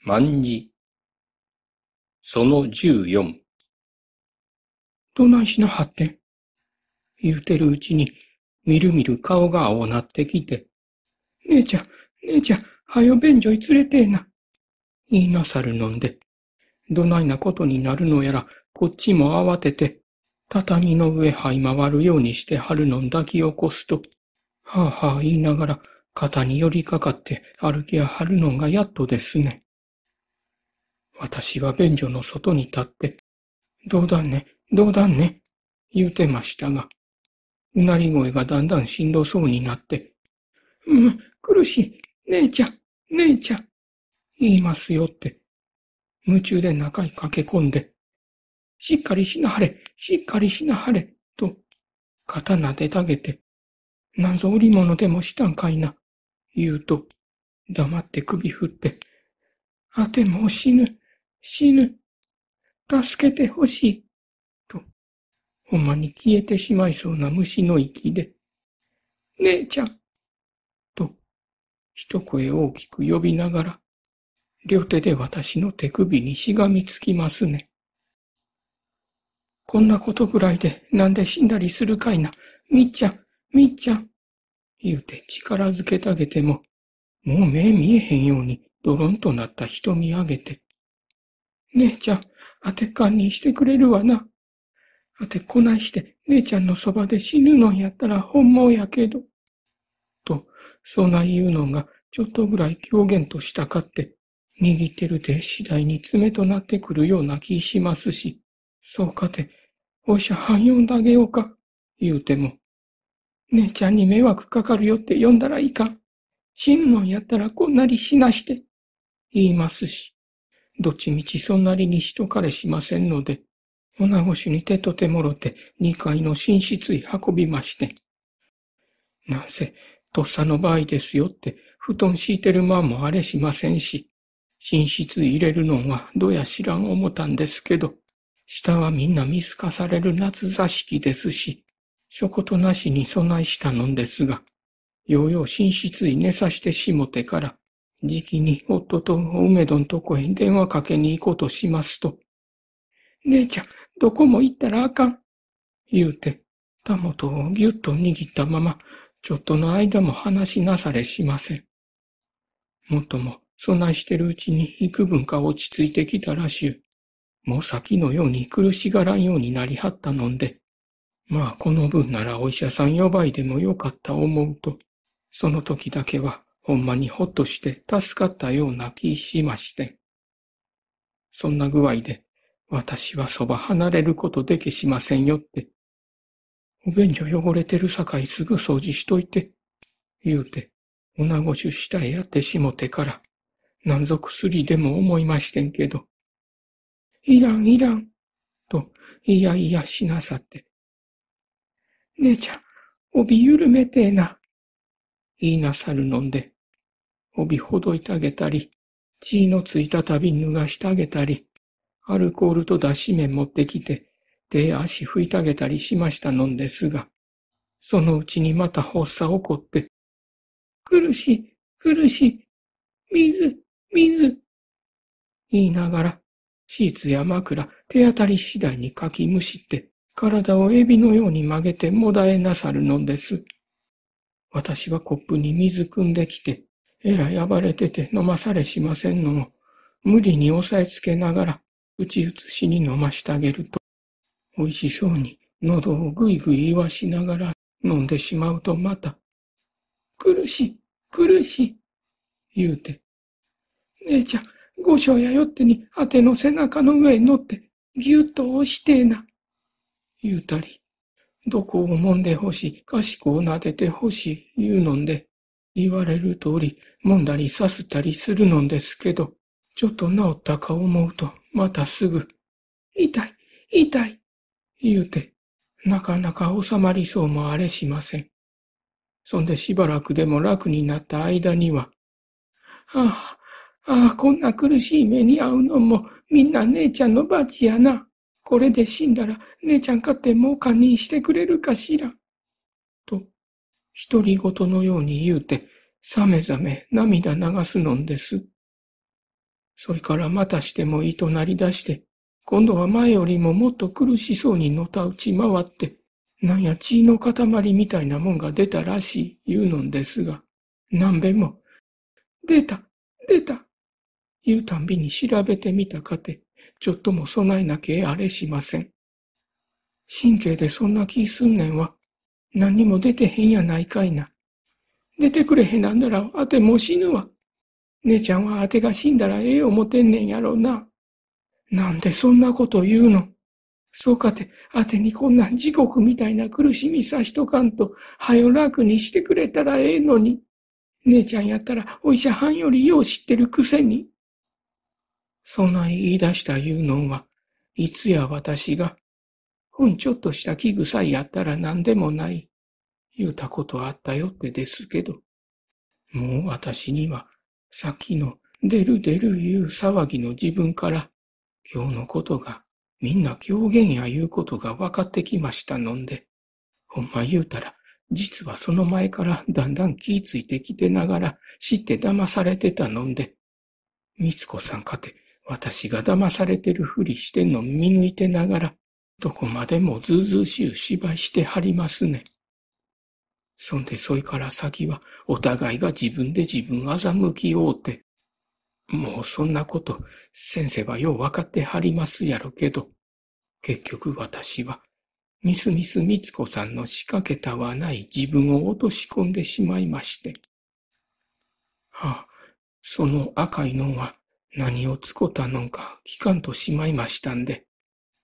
万事、その十四。どないしなはってん。言うてるうちに、みるみる顔が青なってきて、姉ちゃん、姉ちゃん、はよ便所に連れてえな。言いなさるのんで、どないなことになるのやら、こっちも慌てて、畳の上這い回るようにして春の抱き起こすと、はあはあ言いながら肩に寄りかかって歩きや春のがやっとですね。私は便所の外に立って、どうだんね、どうだんね、言うてましたが、うなり声がだんだんしんどそうになって、うん、苦しい、姉ちゃん、姉ちゃん、言いますよって、夢中で中へ駆け込んで、しっかりしなはれ、しっかりしなはれ、と、刀でたげて、なんぞ織物でもしたんかいな、言うと、黙って首振って、あても死ぬ、死ぬ、助けてほしい、と、ほんまに消えてしまいそうな虫の息で、姉ちゃん、と、一声大きく呼びながら、両手で私の手首にしがみつきますね。こんなことぐらいでなんで死んだりするかいな。みっちゃん、みっちゃん。言うて力づけたげても、もう目見えへんようにドロンとなった瞳上げて。姉ちゃん、当て勘にしてくれるわな。当てこないして姉ちゃんのそばで死ぬのんやったら本望やけど。と、そない言うのがちょっとぐらい狂言としたかって、握ってる手次第に爪となってくるような気しますし、そうかてお医者はん呼んであげようか、言うても、姉ちゃんに迷惑かかるよって呼んだらいかん。死ぬのやったらこんなりしなして、言いますし、どっちみちそんなりにしとかれしませんので、女ごしに手と手もろて2階の寝室へ運びまして。なんせ、とっさの場合ですよって、布団敷いてる間もあれしませんし、寝室入れるのはどうや知らん思たんですけど、下はみんな見透かされる夏座敷ですし、しょことなしに備えしたのですが、ようよう寝室に寝さしてしもてから、じきに夫とお梅どんとこへ電話かけに行こうとしますと、姉ちゃん、どこも行ったらあかん。言うて、たもとをぎゅっと握ったまま、ちょっとの間も話しなされしません。もっとも、備えしてるうちに幾分か落ち着いてきたらしゅう。もう先のように苦しがらんようになりはったのんで、まあこの分ならお医者さん呼ばいでもよかった思うと、その時だけはほんまにほっとして助かったような気しまして。そんな具合で、私はそば離れることでけしませんよって。お便所汚れてるさかいすぐ掃除しといて、言うて、女ごしゅしたいやってしもてから、何ぞ薬でも思いましてんけど、いらん、いらん、と、いやいやしなさって。姉ちゃん、帯緩めてえな、言いなさるのんで、帯ほどいてあげたり、血のついたたび脱がしてあげたり、アルコールと出し麺持ってきて、手足拭いてあげたりしましたのんですが、そのうちにまた発作起こって、苦しい、苦しい、水、水、言いながらシーツや枕、手当たり次第にかきむしって、体をエビのように曲げてもだえなさるのです。私はコップに水汲んできて、えらい暴れてて飲まされしませんのを、無理に押さえつけながら、打ちつしに飲ましてあげると、美味しそうに喉をぐいぐい言わしながら飲んでしまうとまた、苦しい、苦しい、言うて、姉ちゃん、五章やよってに、あての背中の上に乗って、ぎゅっと押してえな。言うたり、どこをもんでほしい、かしこを撫でてほしい、言うのんで、言われる通り、もんだりさすたりするのんですけど、ちょっと治ったか思うと、またすぐ、痛い、痛い、言うて、なかなか収まりそうもあれしません。そんでしばらくでも楽になった間には、ああ、ああ、こんな苦しい目に遭うのも、みんな姉ちゃんの罰やな。これで死んだら、姉ちゃんかってもう堪忍してくれるかしら。と、独り言のように言うて、さめざめ涙流すのんです。それからまたしてもいとなり出して、今度は前よりももっと苦しそうにのたうち回って、なんや血の塊みたいなもんが出たらしい言うのんですが、何べんも、出た、出た、言うたんびに調べてみたかて、ちょっとも備えなきゃあれしません。神経でそんな気すんねんは、何にも出てへんやないかいな。出てくれへんなんだら、あても死ぬわ。姉ちゃんはあてが死んだらええ思てんねんやろうな。なんでそんなこと言うのそうかて、あてにこんな地獄みたいな苦しみさしとかんと、はよ楽にしてくれたらええのに。姉ちゃんやったらお医者はんよりよう知ってるくせに。そない言い出した言うのは、いつや私が、ほんちょっとした器具さえやったら何でもない、言うたことあったよってですけど、もう私には、さっきの出る出る言う騒ぎの自分から、今日のことがみんな狂言や言うことが分かってきましたのんで、ほんま言うたら、実はその前からだんだん気ぃついてきてながら知って騙されてたのんで、みつこさんかて私が騙されてるふりしてんの見抜いてながら、どこまでもずうずうしゅう芝居してはりますね。そんでそいから先は、お互いが自分で自分欺きおうて。もうそんなこと、先生はようわかってはりますやろけど、結局私は、ミスミスみつこさんの仕掛けたはない自分を落とし込んでしまいまして。はあ、その赤いのは、何をつこたのんか聞かんとしまいましたんで、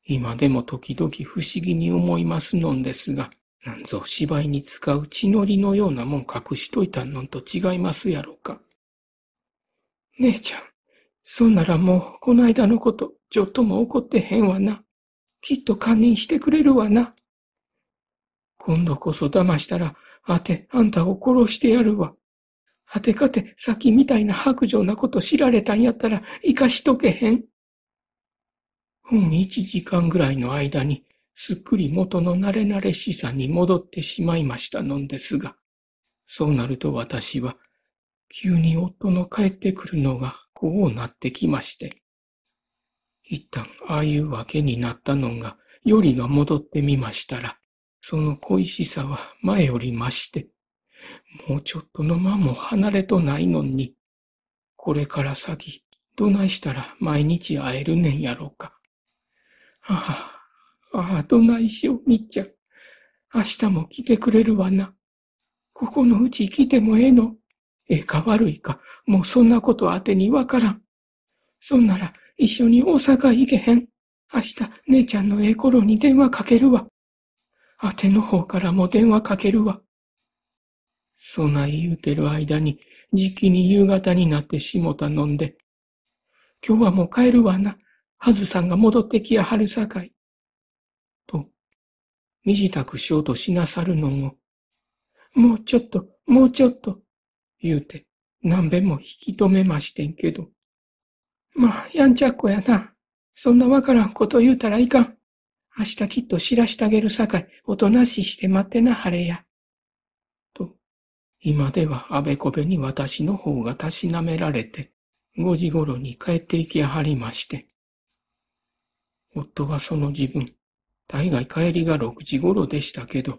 今でも時々不思議に思いますのんですが、なんぞ芝居に使う血のりのようなもん隠しといたのんと違いますやろか。姉ちゃん、そんならもう、こないだのこと、ちょっとも怒ってへんわな。きっと堪忍してくれるわな。今度こそ騙したら、あて、あんたを殺してやるわ。はてかて、さっきみたいな白状なこと知られたんやったら、生かしとけへん。うん、一時間ぐらいの間に、すっくり元の慣れ慣れしさに戻ってしまいましたのですが、そうなると私は、急に夫の帰ってくるのがこうなってきまして、一旦ああいうわけになったのが、よりが戻ってみましたら、その恋しさは前より増して、もうちょっとの間も離れとないのに、これから先、どないしたら毎日会えるねんやろうか。ああ、ああ、どないしよう、みっちゃん。明日も来てくれるわな。ここのうち来てもええの。ええか悪いか、もうそんなことあてにわからん。そんなら、一緒に大阪行けへん。明日、姉ちゃんのええ頃に電話かけるわ。あての方からも電話かけるわ。そない言うてる間に、じきに夕方になってしもたのんで、今日はもう帰るわな。はずさんが戻ってきやはるさかい。と、身支度しようとしなさるのを、もうちょっと、もうちょっと、言うて、何べんも引き止めましてんけど。まあ、やんちゃっこやな。そんなわからんこと言うたらいかん。明日きっと知らしてあげるさかい、おとなしして待ってな晴れや。今ではあべこべに私の方がたしなめられて、五時頃に帰って行きやはりまして。夫はその自分、大概帰りが六時頃でしたけど、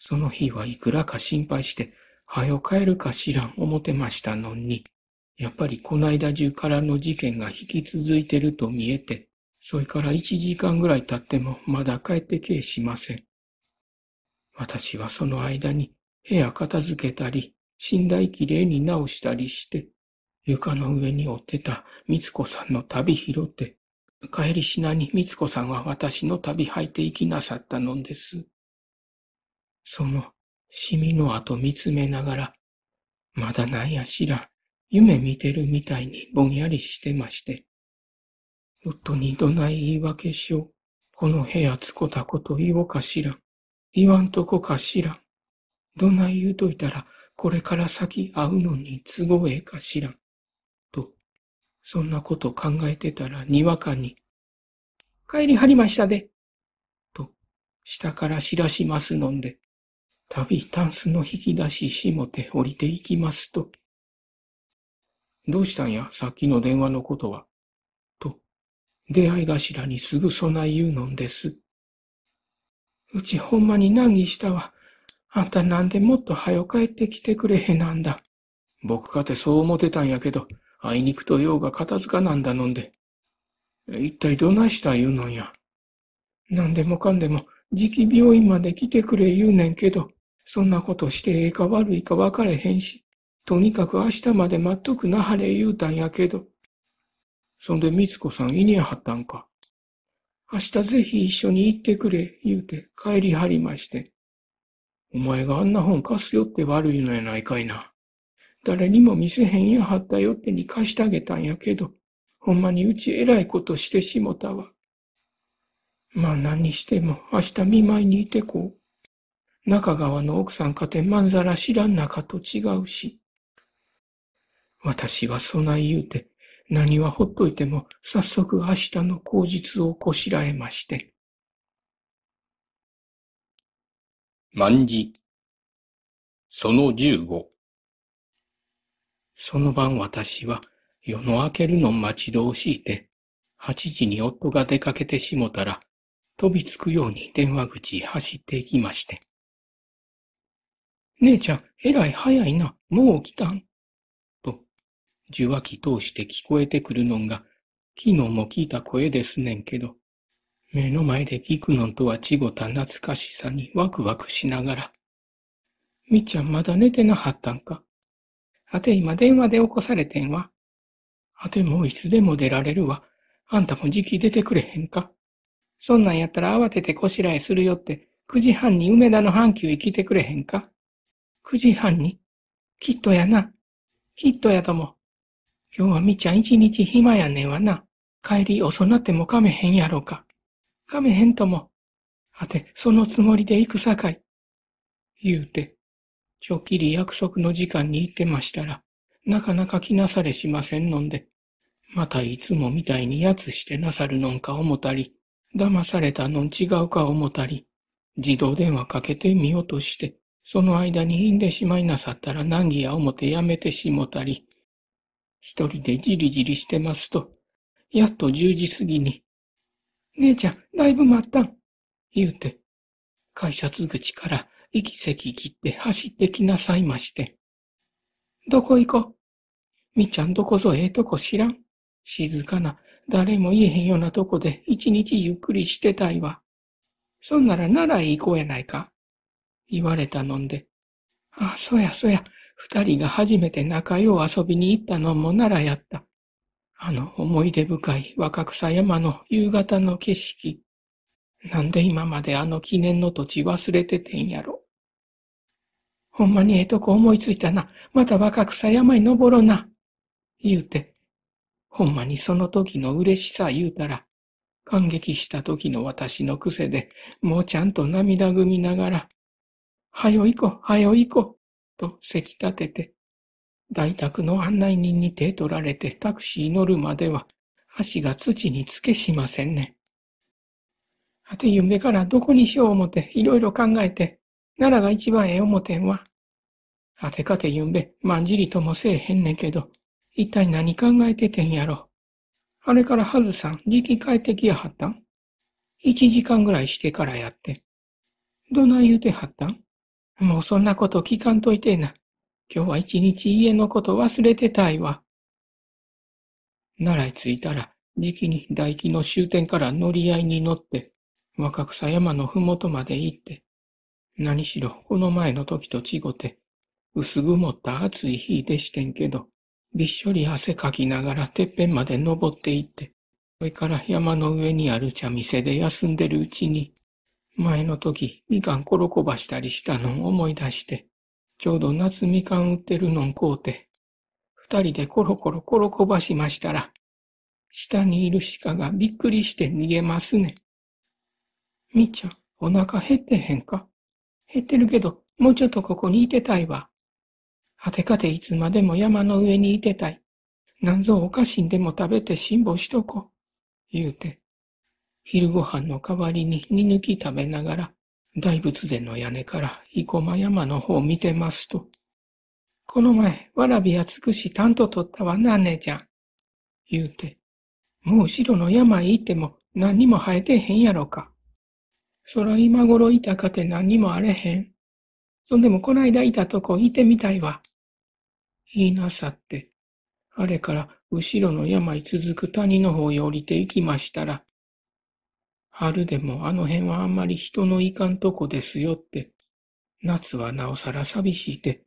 その日はいくらか心配して、はよ帰るか知らん思てましたのに、やっぱりこないだ中からの事件が引き続いてると見えて、それから一時間ぐらい経ってもまだ帰ってけえしません。私はその間に部屋片付けたり、寝台きれいに直したりして、床の上に折ってた三つ子さんの旅拾って、帰りしなに三つ子さんは私の旅履いて行きなさったのです。その、シミの跡見つめながら、まだなんやしら夢見てるみたいにぼんやりしてまして。夫にどない言い訳しよう。この部屋つこたこと言おうかしら言わんとこかしらどない言うといたら、これから先会うのに都合ええか知らん。と、そんなこと考えてたら、にわかに、帰りはりましたで。と、下から知らしますのんで、たびタンスの引き出ししもて降りていきますと。どうしたんや、さっきの電話のことは。と、出会い頭にすぐ備え言うのんです。うちほんまに難儀したわ。あんたなんでもっと早帰ってきてくれへなんだ。僕かてそう思ってたんやけど、あいにくと用が片付かなんだのんで。一体どないした言うのんや。なんでもかんでも、次期病院まで来てくれ言うねんけど、そんなことしてええか悪いか分かれへんし、とにかく明日まで待っとくなはれ言うたんやけど。そんでみつこさんいにやはったんか。明日ぜひ一緒に行ってくれ言うて帰りはりまして。お前があんな本貸すよって悪いのやないかいな。誰にも見せへんやはったよってに貸してあげたんやけど、ほんまにうちえらいことしてしもたわ。まあ何にしても明日見舞いにいてこう。中川の奥さんかてまんざら知らん中と違うし。私はそない言うて、何はほっといても早速明日の口実をこしらえまして。万事。その15。その晩私は夜の明けるの待ち遠しいて、八時に夫が出かけてしもたら、飛びつくように電話口走っていきまして。姉ちゃん、えらい早いな、もう来たん。と、受話器通して聞こえてくるのが、昨日も聞いた声ですねんけど、目の前で聞くのとはちごた懐かしさにワクワクしながら。みっちゃんまだ寝てなはったんか。あて今電話で起こされてんわ。あてもういつでも出られるわ。あんたもじき出てくれへんか。そんなんやったら慌ててこしらえするよって、9時半に梅田の阪急へ来てくれへんか。9時半にきっとやな。きっとやとも。今日はみっちゃん一日暇やねんわな。帰り遅なってもかめへんやろか。かめへんとも。はて、そのつもりで行くさかい。言うて、ちょっきり約束の時間に行ってましたら、なかなか来なされしませんのんで、またいつもみたいにやつしてなさるのんか思たり、騙されたのん違うか思たり、自動電話かけてみようとして、その間に死んでしまいなさったら難儀や思てやめてしもたり、一人でじりじりしてますと、やっと十時過ぎに姉ちゃん、ライブ待ったん。言うて、改札口から息席切って走ってきなさいまして。どこ行こうみちゃんどこぞええとこ知らん。静かな、誰も言えへんようなとこで一日ゆっくりしてたいわ。そんなら奈良へ行こうやないか。言われたのんで。ああ、そやそや、二人が初めて仲良う遊びに行ったのも奈良やった。あの思い出深い若草山の夕方の景色。なんで今まであの記念の土地忘れててんやろ。ほんまにええとこ思いついたな。また若草山に登ろな。言うて、ほんまにその時の嬉しさ言うたら、感激した時の私の癖で、もうちゃんと涙ぐみながら、はよいこ、はよいこ、とせき立てて、大宅の案内人に手取られてタクシー乗るまでは足が土につけしませんね。あて夢からどこにしよう思ていろいろ考えて、奈良が一番ええ思てんわ。あてかて夢、まんじりともせえへんねんけど、一体何考えててんやろ。あれからはずさん、時期帰ってきやはったん一時間ぐらいしてからやって。どない言うてはったんもうそんなこと聞かんといてえな。今日は一日家のこと忘れてたいわ。奈良へ着いたら、じきに大気の終点から乗り合いに乗って、若草山のふもとまで行って、何しろこの前の時と違って、薄曇った暑い日でしてんけど、びっしょり汗かきながらてっぺんまで登って行って、それから山の上にある茶店で休んでるうちに、前の時みかん転こばしたりしたのを思い出して、ちょうど夏みかん売ってるのんこうて、二人でコロコロコロこばしましたら、下にいる鹿がびっくりして逃げますね。みっちゃん、お腹減ってへんか減ってるけど、もうちょっとここにいてたいわ。はてかていつまでも山の上にいてたい。なんぞお菓子でも食べて辛抱しとこう。言うて、昼ご飯の代わりに煮抜き食べながら、大仏殿の屋根から生駒山の方を見てますと。この前、わらびやつくしたんと取ったわな、姉ちゃん。言うて、もう後ろの山行っても何にも生えてへんやろか。そら今頃いたかて何にもあれへん。そんでもこないだいたとこ行ってみたいわ。言いなさって、あれから後ろの山へ続く谷の方へ降りて行きましたら、春でもあの辺はあんまり人のいかんとこですよって。夏はなおさら寂しいて、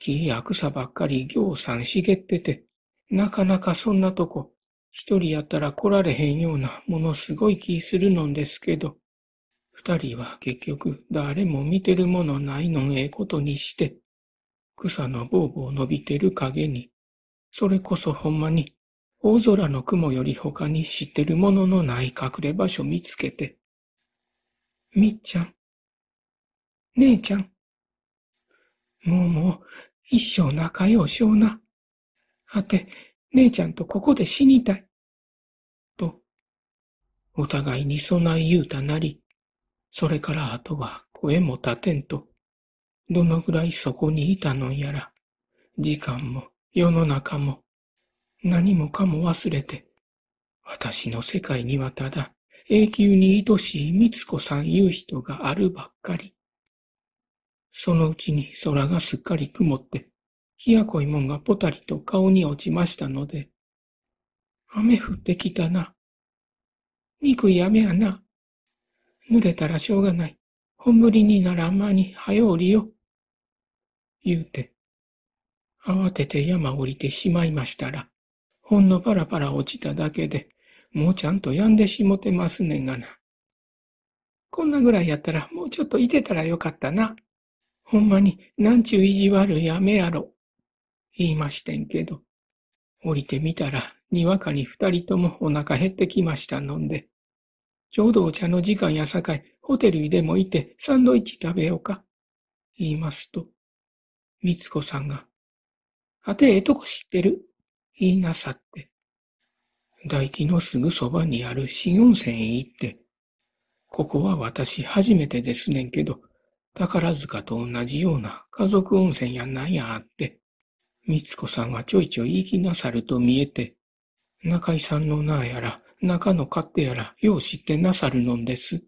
木や草ばっかり行さん茂ってて、なかなかそんなとこ、一人やったら来られへんようなものすごい気するのんですけど、二人は結局誰も見てるものないのんええことにして、草のぼうぼう伸びてる影に、それこそほんまに大空の雲より他に知ってるもののない隠れ場所見つけて。みっちゃん。姉ちゃん。もうもう、一生仲良しような。はて、姉ちゃんとここで死にたい。と、お互いにそない言うたなり、それからあとは声も立てんと、どのぐらいそこにいたのんやら、時間も世の中も何もかも忘れて、私の世界にはただ永久に愛しい三つ子さんいう人があるばっかり。そのうちに空がすっかり曇って、冷やこいもんがぽたりと顔に落ちましたので、雨降ってきたな。憎い雨やな。濡れたらしょうがない。本降りにならんまに早降りよ。言うて、慌てて山降りてしまいましたら、ほんのパラパラ落ちただけで、もうちゃんと病んでしもてますねんがな。こんなぐらいやったらもうちょっといてたらよかったな。ほんまになんちゅう意地悪やめやろ。言いましてんけど、降りてみたら、にわかに二人ともお腹減ってきましたのんで。ちょうどお茶の時間やさかい、ホテルでもいてサンドイッチ食べようか。言いますと、みつこさんが、あてえとこ知ってる言いなさって。大液のすぐそばにある新温泉へ行って、ここは私初めてですねんけど、宝塚と同じような家族温泉やなんやあって、みつこさんはちょいちょい行きなさると見えて、中井さんの名やら、中の勝手やら、よう知ってなさるのんです。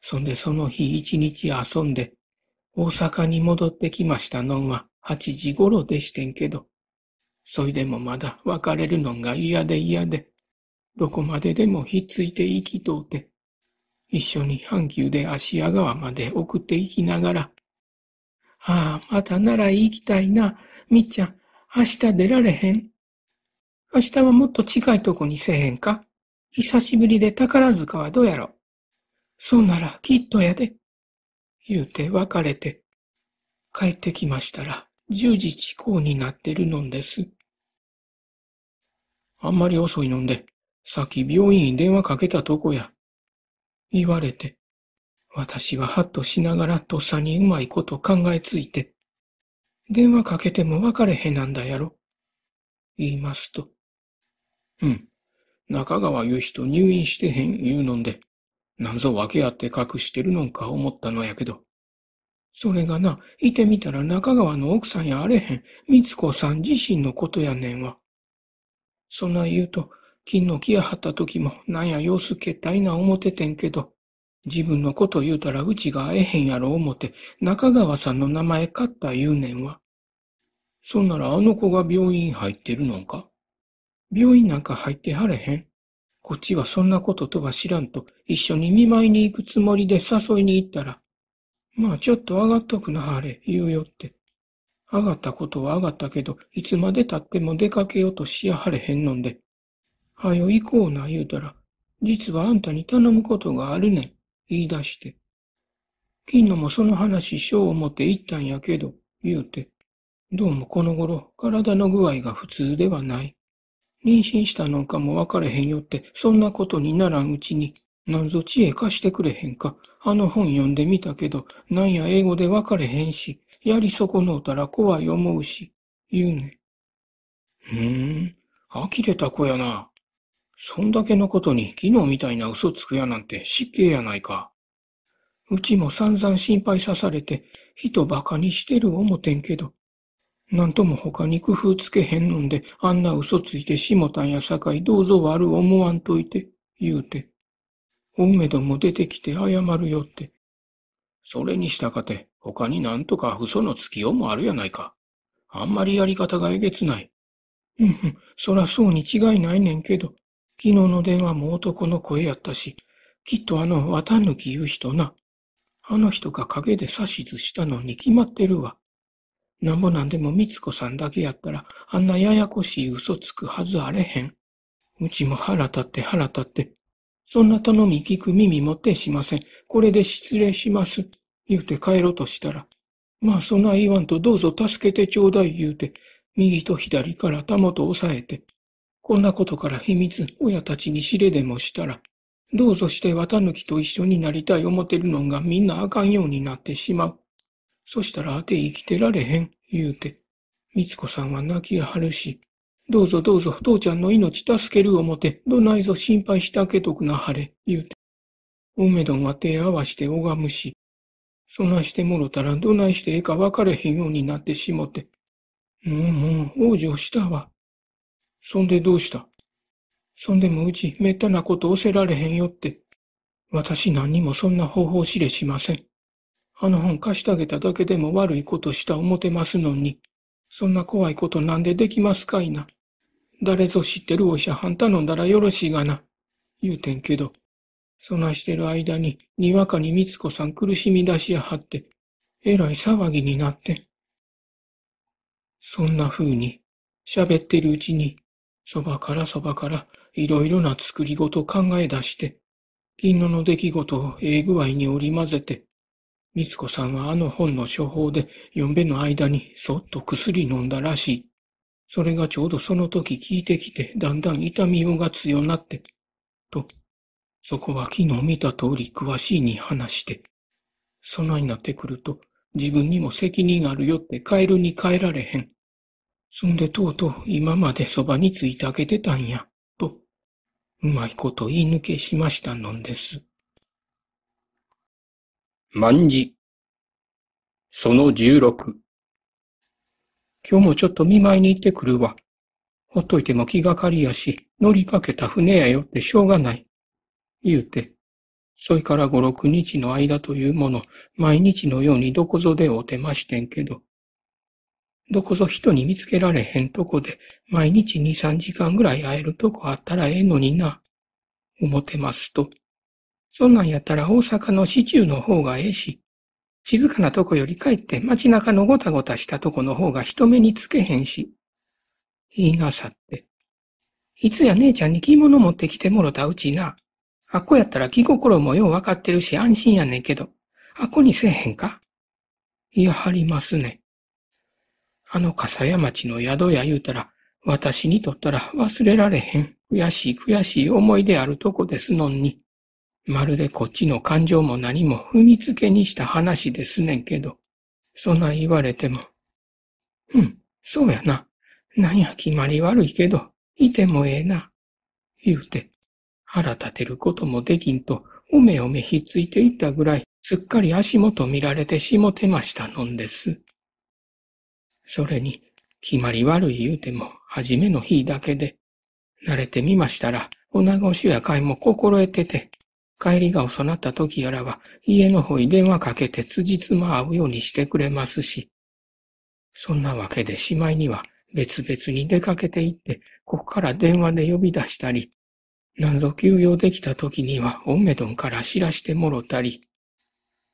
そんでその日一日遊んで、大阪に戻ってきましたのんは8時頃でしてんけど、そいでもまだ別れるのが嫌で嫌で、どこまででもひっついて生きとうて、一緒に阪急で芦屋川まで送っていきながら、ああ、またなら行きたいな、みっちゃん、明日出られへん。明日はもっと近いとこにせへんか久しぶりで宝塚はどうやろそうならきっとやで。言うて別れて、帰ってきましたら、十時遅行になってるのんです。あんまり遅いのんで、さっき病院に電話かけたとこや。言われて、私はハッとしながらとっさにうまいこと考えついて、電話かけても分かれへんなんだやろ。言いますと。うん。中川ゆう人入院してへん言うのんで、なんぞ分け合って隠してるのんか思ったのやけど。それがな、いてみたら中川の奥さんやあれへん、三つ子さん自身のことやねんわ。そんな言うと、金の木や張った時も、なんや様子けったいな思ててんけど、自分のこと言うたらうちが会えへんやろ思て、中川さんの名前買った言うねんわ。そんならあの子が病院入ってるのか病院なんか入ってはれへん。こっちはそんなこととは知らんと、一緒に見舞いに行くつもりで誘いに行ったら、まあちょっと上がっとくなはれ、言うよって。上がったことは上がったけど、いつまでたっても出かけようとしやはれへんのんで。はよ行こうな言うたら、実はあんたに頼むことがあるねん、言い出して。金野もその話しよう思って行ったんやけど、言うて。どうもこの頃、体の具合が普通ではない。妊娠したのかもわかれへんよって、そんなことにならんうちに、なんぞ知恵貸してくれへんか。あの本読んでみたけど、なんや英語でわかれへんし、やり損のうたら怖い思うし、言うね。うーん、呆れた子やな。そんだけのことに昨日みたいな嘘つくやなんて失敬やないか。うちも散々心配さされて、人馬鹿にしてる思てんけど、なんとも他に工夫つけへんのんで、あんな嘘ついてしもたんやさかいどうぞ悪思わんといて、言うて。お梅ども出てきて謝るよって。それにしたかて、他になんとか嘘のつきようもあるやないか。あんまりやり方がえげつない。うん、そらそうに違いないねんけど、昨日の電話も男の声やったし、きっとあの綿抜き言う人な。あの人が陰で指図したのに決まってるわ。なんぼなんでもみつこさんだけやったら、あんなややこしい嘘つくはずあれへん。うちも腹立って腹立って。そんな頼み聞く耳持ってしません。これで失礼します。言うて帰ろうとしたら、まあそんな言わんとどうぞ助けてちょうだい言うて、右と左からもと押さえて、こんなことから秘密、親たちに知れでもしたら、どうぞして綿貫と一緒になりたい思ってるのがみんなあかんようになってしまう。そしたらあて生きてられへん、言うて。みつこさんは泣きやはるし、どうぞどうぞ父ちゃんの命助ける思て、どないぞ心配したけとくなはれ、言うて。おめどんは手合わして拝むし、そないしてもろたらどないしてええか分かれへんようになってしもて。もうもう、往生したわ。そんでどうしたそんでもうち、めったなことおせられへんよって。私何にもそんな方法知れしません。あの本貸してあげただけでも悪いことした思てますのに、そんな怖いことなんでできますかいな。誰ぞ知ってるお医者はん頼んだらよろしいがな。言うてんけど。そなしてる間に、にわかにみつこさん苦しみ出しやはって、えらい騒ぎになって。そんな風に、喋ってるうちに、そばからそばから、いろいろな作り事考え出して、銀野の出来事をええ具合に織り交ぜて、みつこさんはあの本の処方で四べの間にそっと薬飲んだらしい。それがちょうどその時聞いてきて、だんだん痛みをが強なって、とそこは昨日見た通り詳しいに話して、そないなってくると自分にも責任あるよってカエルに変えられへん。そんでとうとう今までそばについてあげてたんや、と、うまいこと言い抜けしましたのんです。万事。その十六。今日もちょっと見舞いに行ってくるわ。ほっといても気がかりやし、乗りかけた船やよってしょうがない。言うて、そいから五六日の間というもの、毎日のようにどこぞでおてましてんけど、どこぞ人に見つけられへんとこで、毎日二三時間ぐらい会えるとこあったらええのにな、思てますと。そんなんやったら大阪の市中の方がええし、静かなとこより帰って街中のごたごたしたとこの方が人目につけへんし、言いなさって。いつや姉ちゃんに着物持ってきてもろたうちな、あっこやったら気心もようわかってるし安心やねんけど、あっこにせえへんかいやはりますね。あの笠屋町の宿や言うたら、私にとったら忘れられへん。悔しい悔しい思いであるとこですのんに。まるでこっちの感情も何も踏みつけにした話ですねんけど。そない言われても。うん、そうやな。なんや決まり悪いけど、いてもええな。言うて、腹立てることもできんと、おめおめひっついていったぐらい、すっかり足元見られてしもてましたのんです。それに、決まり悪い言うても、初めの日だけで、慣れてみましたら、おなごしやかいも心得てて、帰りが遅なった時やらは、家の方に電話かけて辻褄合うようにしてくれますし、そんなわけでしまいには、別々に出かけて行って、ここから電話で呼び出したり、ぞ休業できた時には、オンメドンから知らしてもろたり、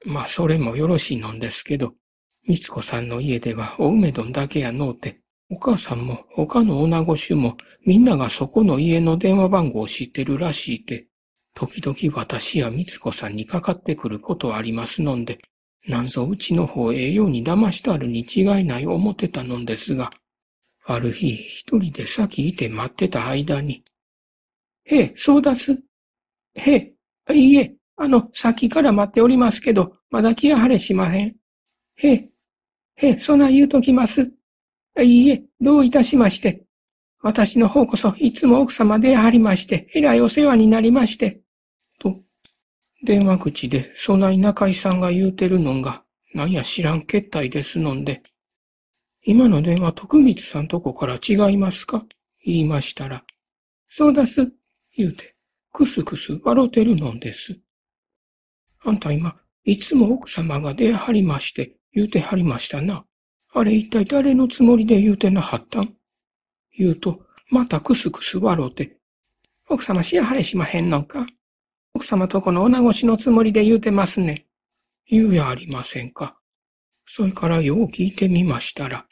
まあ、それもよろしいのんですけど、みつこさんの家では、お梅んだけやのうて、お母さんも他の女子種も、みんながそこの家の電話番号を知ってるらしいて、時々私やみつこさんにかかってくることありますのんで、なんぞうちの方へように騙したるに違いない思ってたのんですが、ある日、一人で先いて待ってた間に、へえ、そうだす。へえ、いいえ、あの、さっきから待っておりますけど、まだ気が晴れしまへん。へえ、へえ、そない言うときます。いいえ、どういたしまして。私の方こそ、いつも奥様でありまして、えらいお世話になりまして。と、電話口で、そない中井さんが言うてるのが、なんや知らん決体ですのんで、今の電話徳光さんとこから違いますか言いましたら、そうだす。言うて、くすくす笑てるのんです。あんた今、いつも奥様が出はりまして、言うてはりましたな。あれ一体誰のつもりで言うてなはったん言うと、またくすくす笑うて、奥様しやはれしまへんのんか奥様とこの女越しのつもりで言うてますね。言うやありませんか。それからよう聞いてみましたら、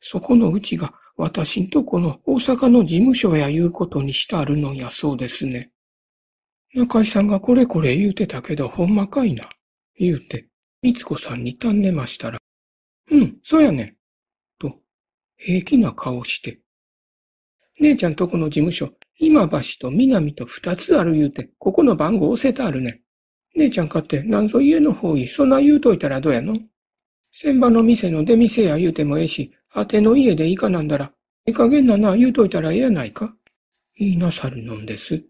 そこのうちが私んとこの大阪の事務所やいうことにしてあるのやそうですね。中井さんがこれこれ言うてたけど、ほんまかいな。言うて、みつこさんに尋ねましたら、うん、そうやねん。と、平気な顔して。姉ちゃんとこの事務所、今橋と南と二つある言うて、ここの番号押せてあるねん。姉ちゃんかってなんぞ家の方へそんな言うといたらどうやの先場の店の出店や言うてもええし、果ての家でいかなんだら、えい加減なな言うといたらええやないか。言いなさるのんです。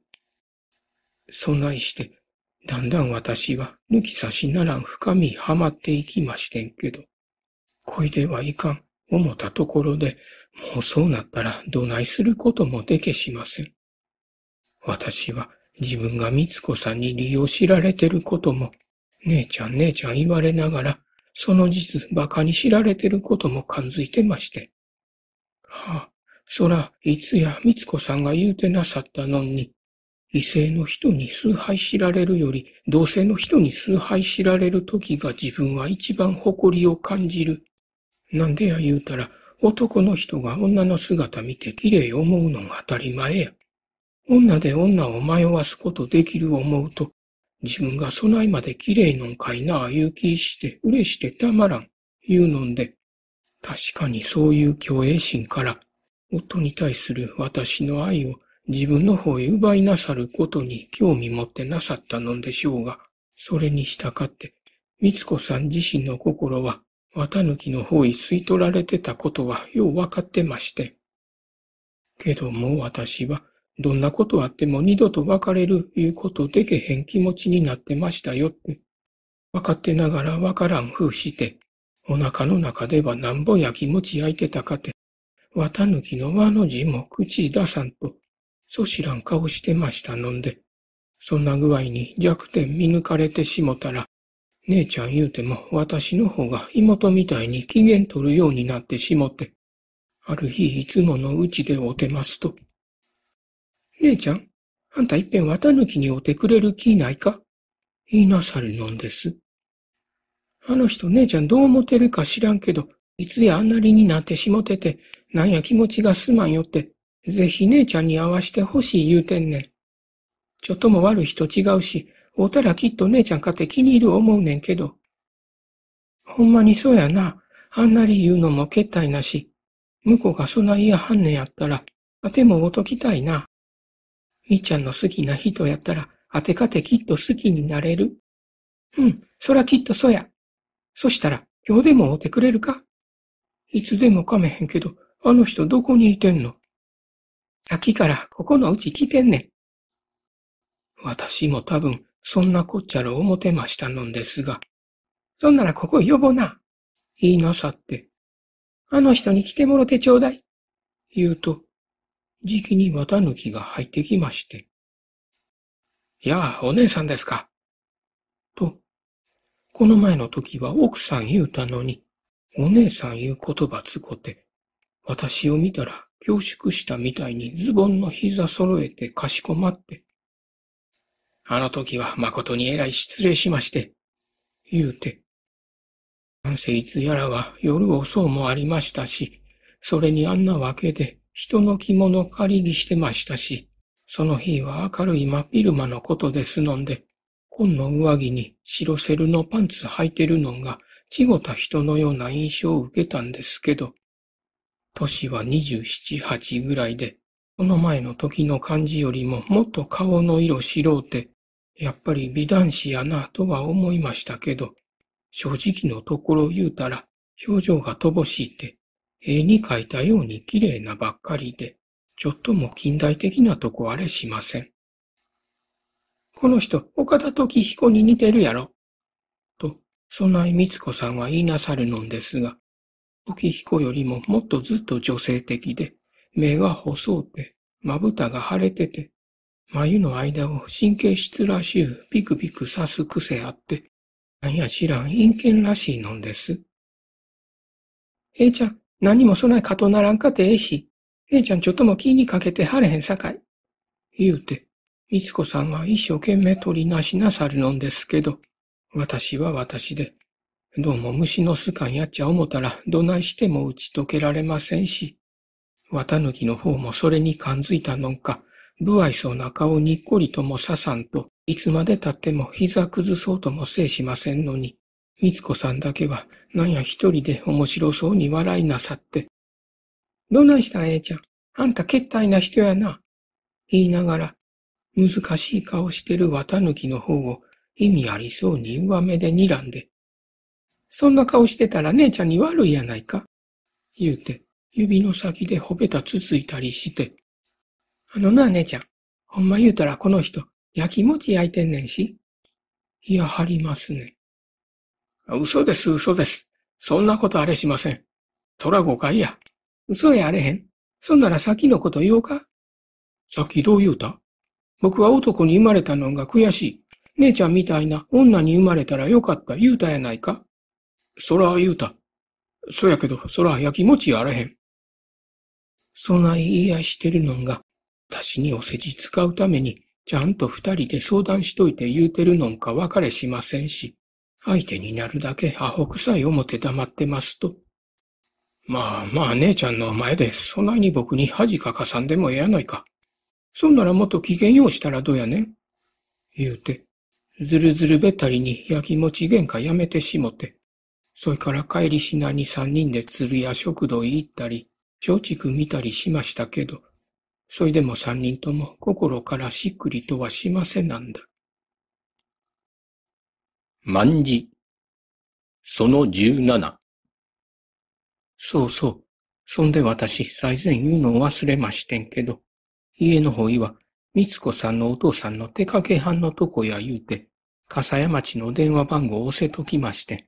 そないして、だんだん私は抜き差しならん深みはまっていきましてんけど、こいではいかん、思ったところで、もうそうなったらどないすることもでけしません。私は自分が三つ子さんに利用しられてることも、姉ちゃん姉ちゃん言われながら、その実馬鹿に知られてることも感づいてまして。はあ、そら、いつやみつこさんが言うてなさったのに、異性の人に崇拝知られるより、同性の人に崇拝知られる時が自分は一番誇りを感じる。なんでや言うたら、男の人が女の姿見て綺麗思うのが当たり前や。女で女を迷わすことできる思うと、自分がそないまで綺麗のんかいなあいう気して嬉してたまらん、言うのんで、確かにそういう虚栄心から、夫に対する私の愛を自分の方へ奪いなさることに興味持ってなさったのでしょうが、それに従って、三つ子さん自身の心は、綿抜きの方へ吸い取られてたことはようわかってまして。けどもう私は、どんなことあっても二度と別れるいうことでけへん気持ちになってましたよって。分かってながら分からんふうして、お腹の中ではなんぼや気持ち焼いてたかて、綿抜きの輪の字も口出さんと、そ知らん顔してましたのんで、そんな具合に弱点見抜かれてしもたら、姉ちゃん言うても私の方が妹みたいに機嫌取るようになってしもて、ある日いつものうちでおてますと、姉ちゃん、あんたいっぺん綿抜きにおてくれる気ないか言いなさるのんです。あの人姉ちゃんどう思てるか知らんけど、いつやあんなりになってしもてて、なんや気持ちがすまんよって、ぜひ姉ちゃんに会わしてほしい言うてんねん。ちょっとも悪い人違うし、おたらきっと姉ちゃんかて気に入る思うねんけど。ほんまにそうやな。あんなり言うのもけったいなし。向こうがそないやはんねんやったら、あてもおときたいな。みーちゃんの好きな人やったら、あてかてきっと好きになれる。うん、そらきっとそや。そしたら、今日でも会うてくれるかいつでもかめへんけど、あの人どこにいてんのさっきからここのうち来てんねん。私も多分、そんなこっちゃろ思てましたのですが。そんならここ呼ぼな。言いなさって。あの人に来てもろてちょうだい。言うと、じきに綿抜きが入ってきまして。やあ、お姉さんですか。と、この前の時は奥さん言うたのに、お姉さん言う言葉つこて、私を見たら恐縮したみたいにズボンの膝揃えてかしこまって。あの時は誠にえらい失礼しまして、言うて。なんせいつやらは夜遅うもありましたし、それにあんなわけで人の着物借り着してましたし、その日は明るい真昼間のことですのんで、本の上着に白セルのパンツ履いてるのが、ちごた人のような印象を受けたんですけど、年は27、8ぐらいで、この前の時の感じよりももっと顔の色白うて、やっぱり美男子やなとは思いましたけど、正直のところ言うたら、表情が乏しいて、絵に描いたように綺麗なばっかりで、ちょっとも近代的なとこあれしません。この人、岡田時彦に似てるやろ。と、そないみつこさんは言いなさるのんですが、時彦よりももっとずっと女性的で、目が細うて、まぶたが腫れてて、眉の間を神経質らしゅうビクビク刺す癖あって、なんや知らん陰険らしいのんです。えい、ちゃん、何もそないかとならんかてええし、ええちゃんちょっとも気にかけてはれへんさかい。言うて、みつこさんは一生懸命取りなしなさるのんですけど、私は私で、どうも虫の巣感やっちゃ思たらどないしても打ち解けられませんし、綿抜きの方もそれに感づいたのんか、不愛想な顔にっこりともささんと、いつまで経っても膝崩そうともせいしませんのに、みつこさんだけは、なんや一人で面白そうに笑いなさって。どないしたん、ええちゃん。あんた、けったいな人やな。言いながら、難しい顔してる綿抜きの方を意味ありそうに上目で睨んで。そんな顔してたら姉ちゃんに悪いやないか。言うて、指の先でほべたつついたりして。あのな、姉ちゃん。ほんま言うたらこの人、焼き餅焼いてんねんし。いや、張りますね。嘘です、嘘です。そんなことあれしません。そら誤解や。嘘やあれへん。そんなら先のこと言おうか。さっきどう言うた僕は男に生まれたのが悔しい。姉ちゃんみたいな女に生まれたらよかった言うたやないか。そら言うた。そやけど、そら焼きもちやあれへん。そない言い合いしてるのが、私にお世辞使うために、ちゃんと二人で相談しといて言うてるの分か別れしませんし。相手になるだけアホ臭い表黙ってますと。まあまあ姉ちゃんの前でそないに僕に恥かかさんでもええやないか。そんならもっと機嫌ようしたらどうやねん。言うて、ずるずるべったりに焼きもち喧嘩やめてしもて、そいから帰りしなに三人で鶴りや食堂行ったり、松竹見たりしましたけど、そいでも三人とも心からしっくりとはしませなんだ。万事。その十七。そうそう。そんで私、最前言うのを忘れましてんけど、家の方いは、三つ子さんのお父さんの手掛け班のとこや言うて、笠谷町の電話番号を押せときましてん。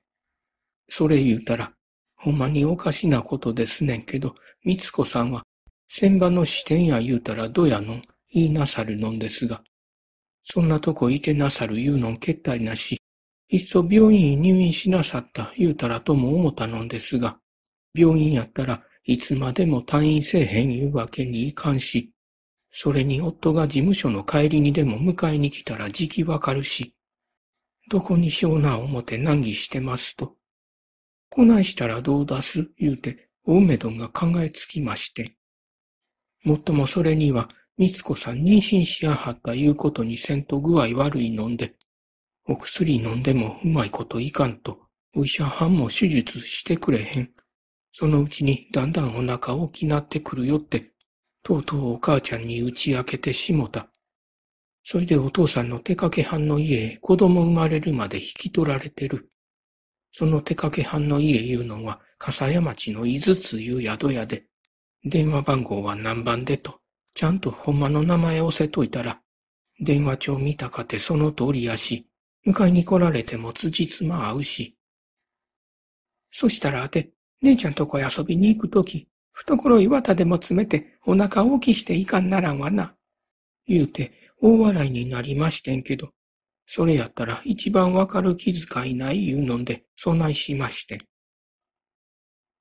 それ言うたら、ほんまにおかしなことですねんけど、三つ子さんは、船場の支店や言うたらどやのん、言いなさるのんですが、そんなとこいてなさる言うのんけったいなし、いっそ病院入院しなさった言うたらとも思ったのですが、病院やったらいつまでも退院せえへんいうわけにいかんし、それに夫が事務所の帰りにでも迎えに来たら時期わかるし、どこにしような思て難儀してますと。こないしたらどう出す言うて、お梅どんが考えつきまして。もっともそれには、みつこさん妊娠しやはったいうことにせんと具合悪いのんで、お薬飲んでもうまいこといかんと、お医者はんも手術してくれへん。そのうちにだんだんお腹大きなってくるよって、とうとうお母ちゃんに打ち明けてしもた。それでお父さんの手掛けんの家へ子供生まれるまで引き取られてる。その手掛けんの家いうのは笠谷町の伊豆津いう宿屋で、電話番号は何番でと、ちゃんとほんまの名前をせといたら、電話帳見たかてその通りやし、迎えに来られても辻じつま合うし。そしたらあて、姉ちゃんとこへ遊びに行くとき、懐岩田でも詰めてお腹大きしていかんならんわな。言うて大笑いになりましてんけど、それやったら一番わかる気遣いない言うのんで、そないしましてん。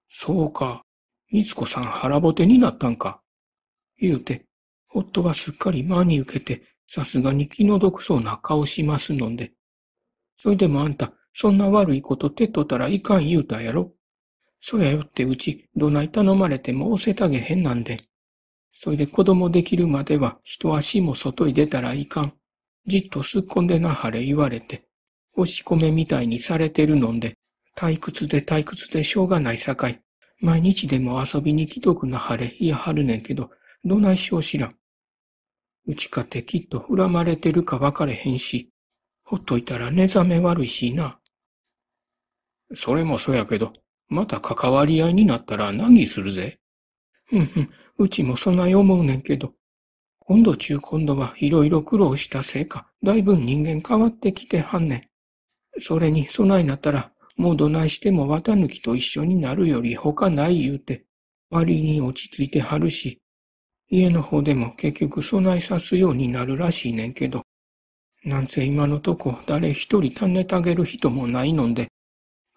そうか、みつこさん腹ぼてになったんか。言うて、夫はすっかり真に受けて、さすがに気の毒そうな顔しますので、それでもあんた、そんな悪いこと手とったらいかん言うたやろ。そやよってうち、どない頼まれても押せたげへんなんで。それで子供できるまでは一足も外へ出たらいかん。じっとすっこんでなはれ言われて、押し込めみたいにされてるのんで、退屈で退屈でしょうがないさかい。毎日でも遊びに来とくなはれ、いやはるねんけど、どないしょう知らん。うちかてきっと恨まれてるか分かれへんし、ほっといたら寝覚め悪いしな。それもそやけど、また関わり合いになったら何するぜ。ふんふん、うちもそない思うねんけど。今度中今度はいろいろ苦労したせいか、だいぶ人間変わってきてはんねん。それに、そないなったら、もうどないしても綿抜きと一緒になるより他ない言うて、割に落ち着いてはるし、家の方でも結局そないさすようになるらしいねんけど、なんせ今のとこ誰一人種たげる人もないので、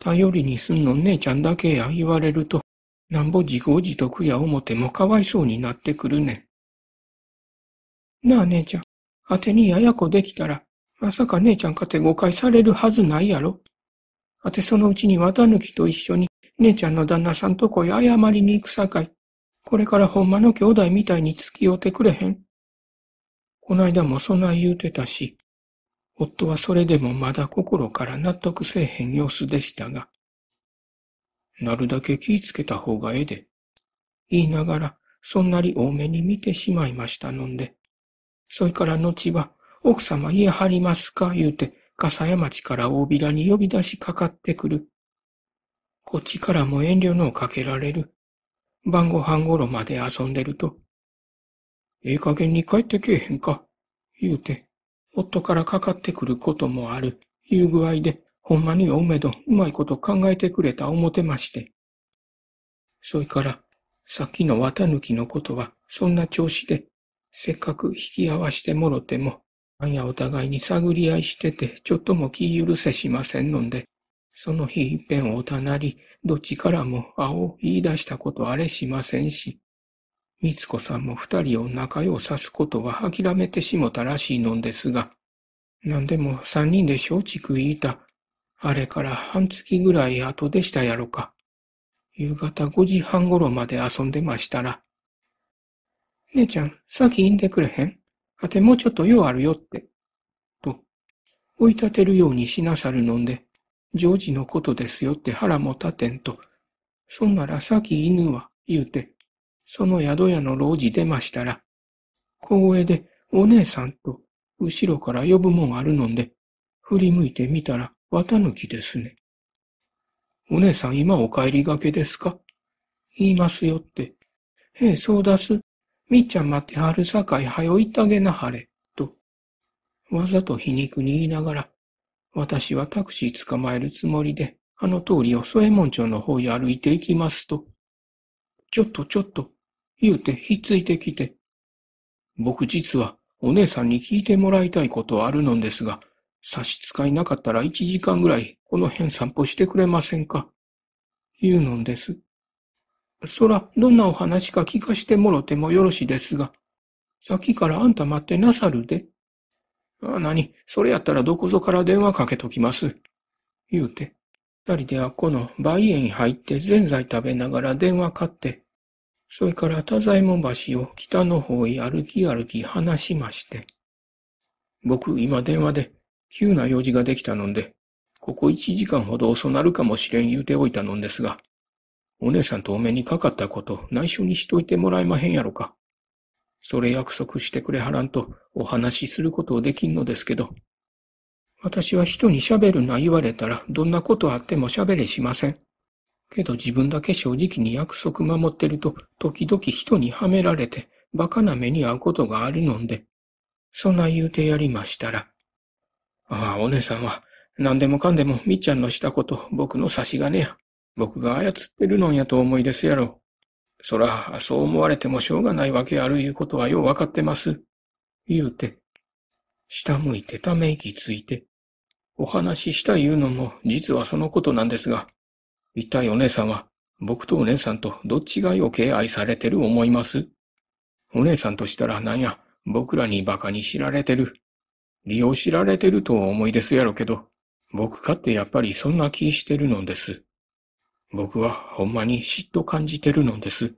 頼りにすんの姉ちゃんだけや言われると、なんぼ自業自得や思てもかわいそうになってくるねん。なあ姉ちゃん、あてにややこできたら、まさか姉ちゃんかて誤解されるはずないやろ。あてそのうちに綿抜きと一緒に姉ちゃんの旦那さんとこへ謝りに行くさかい。これからほんまの兄弟みたいに付き合うてくれへん。こないだもそない言うてたし、夫はそれでもまだ心から納得せえへん様子でしたが、なるだけ気ぃつけた方がええで、言いながらそんなに多めに見てしまいましたのんで、それから後は、奥様家張りますか言うて、笠山町から大平に呼び出しかかってくる。こっちからも遠慮のをかけられる。晩ご飯頃まで遊んでると、ええ加減に帰ってけえへんか、言うて、夫からかかってくることもある、いう具合で、ほんまにおめど、うまいこと考えてくれた思てまして。そいから、さっきの綿抜きのことは、そんな調子で、せっかく引き合わしてもろても、あんやお互いに探り合いしてて、ちょっとも気許せしませんので、その日一遍おたなり、どっちからも青を言い出したことあれしませんし、みつこさんも二人を仲良さすことは諦めてしもたらしいのんですが、何でも三人で松竹いた、あれから半月ぐらい後でしたやろか。夕方5時半頃まで遊んでましたら。姉ちゃん、先行んでくれへんあてもうちょっと用あるよって。と、追い立てるようにしなさるのんで、ジョージのことですよって腹も立てんと、そんなら先犬は言うて、その宿屋の老子出ましたら、公園でお姉さんと後ろから呼ぶもんあるので、振り向いてみたら綿抜きですね。お姉さん今お帰りがけですか言いますよって。ええ、そうだす。みっちゃん待ってはるさかいはよいったげなはれ。と、わざと皮肉に言いながら、私はタクシー捕まえるつもりで、あの通りを添門町の方へ歩いて行きますと、ちょっとちょっと、言うてひっついてきて。僕実はお姉さんに聞いてもらいたいことあるのですが、差し支えなかったら1時間ぐらいこの辺散歩してくれませんか言うのです。そら、どんなお話か聞かしてもろてもよろしですが、さっきからあんた待ってなさるで。あ、何、それやったらどこぞから電話かけときます。言うて、二人であこの梅園入って全ん食べながら電話買って、それから太宰門橋を北の方へ歩き歩き話しまして。僕今電話で急な用事ができたので、ここ一時間ほど遅なるかもしれん言うておいたのですが、お姉さんとお目にかかったこと内緒にしといてもらえまへんやろか。それ約束してくれはらんとお話しすることをできんのですけど。私は人に喋るな言われたら、どんなことあっても喋れしません。けど自分だけ正直に約束守ってると、時々人にはめられて、馬鹿な目に遭うことがあるので。そんな言うてやりましたら。ああ、お姉さんは、何でもかんでもみっちゃんのしたこと、僕の差し金や。僕が操ってるのんやと思いですやろ。そら、そう思われてもしょうがないわけあるいうことはようわかってます。言うて、下向いてため息ついて、お話ししたい言うのも実はそのことなんですが、一体お姉さんは僕とお姉さんとどっちが余計愛されてる思いますお姉さんとしたらなんや、僕らに馬鹿に知られてる。利用知られてると思いですやろけど、僕かってやっぱりそんな気してるのです。僕はほんまに嫉妬感じてるのです。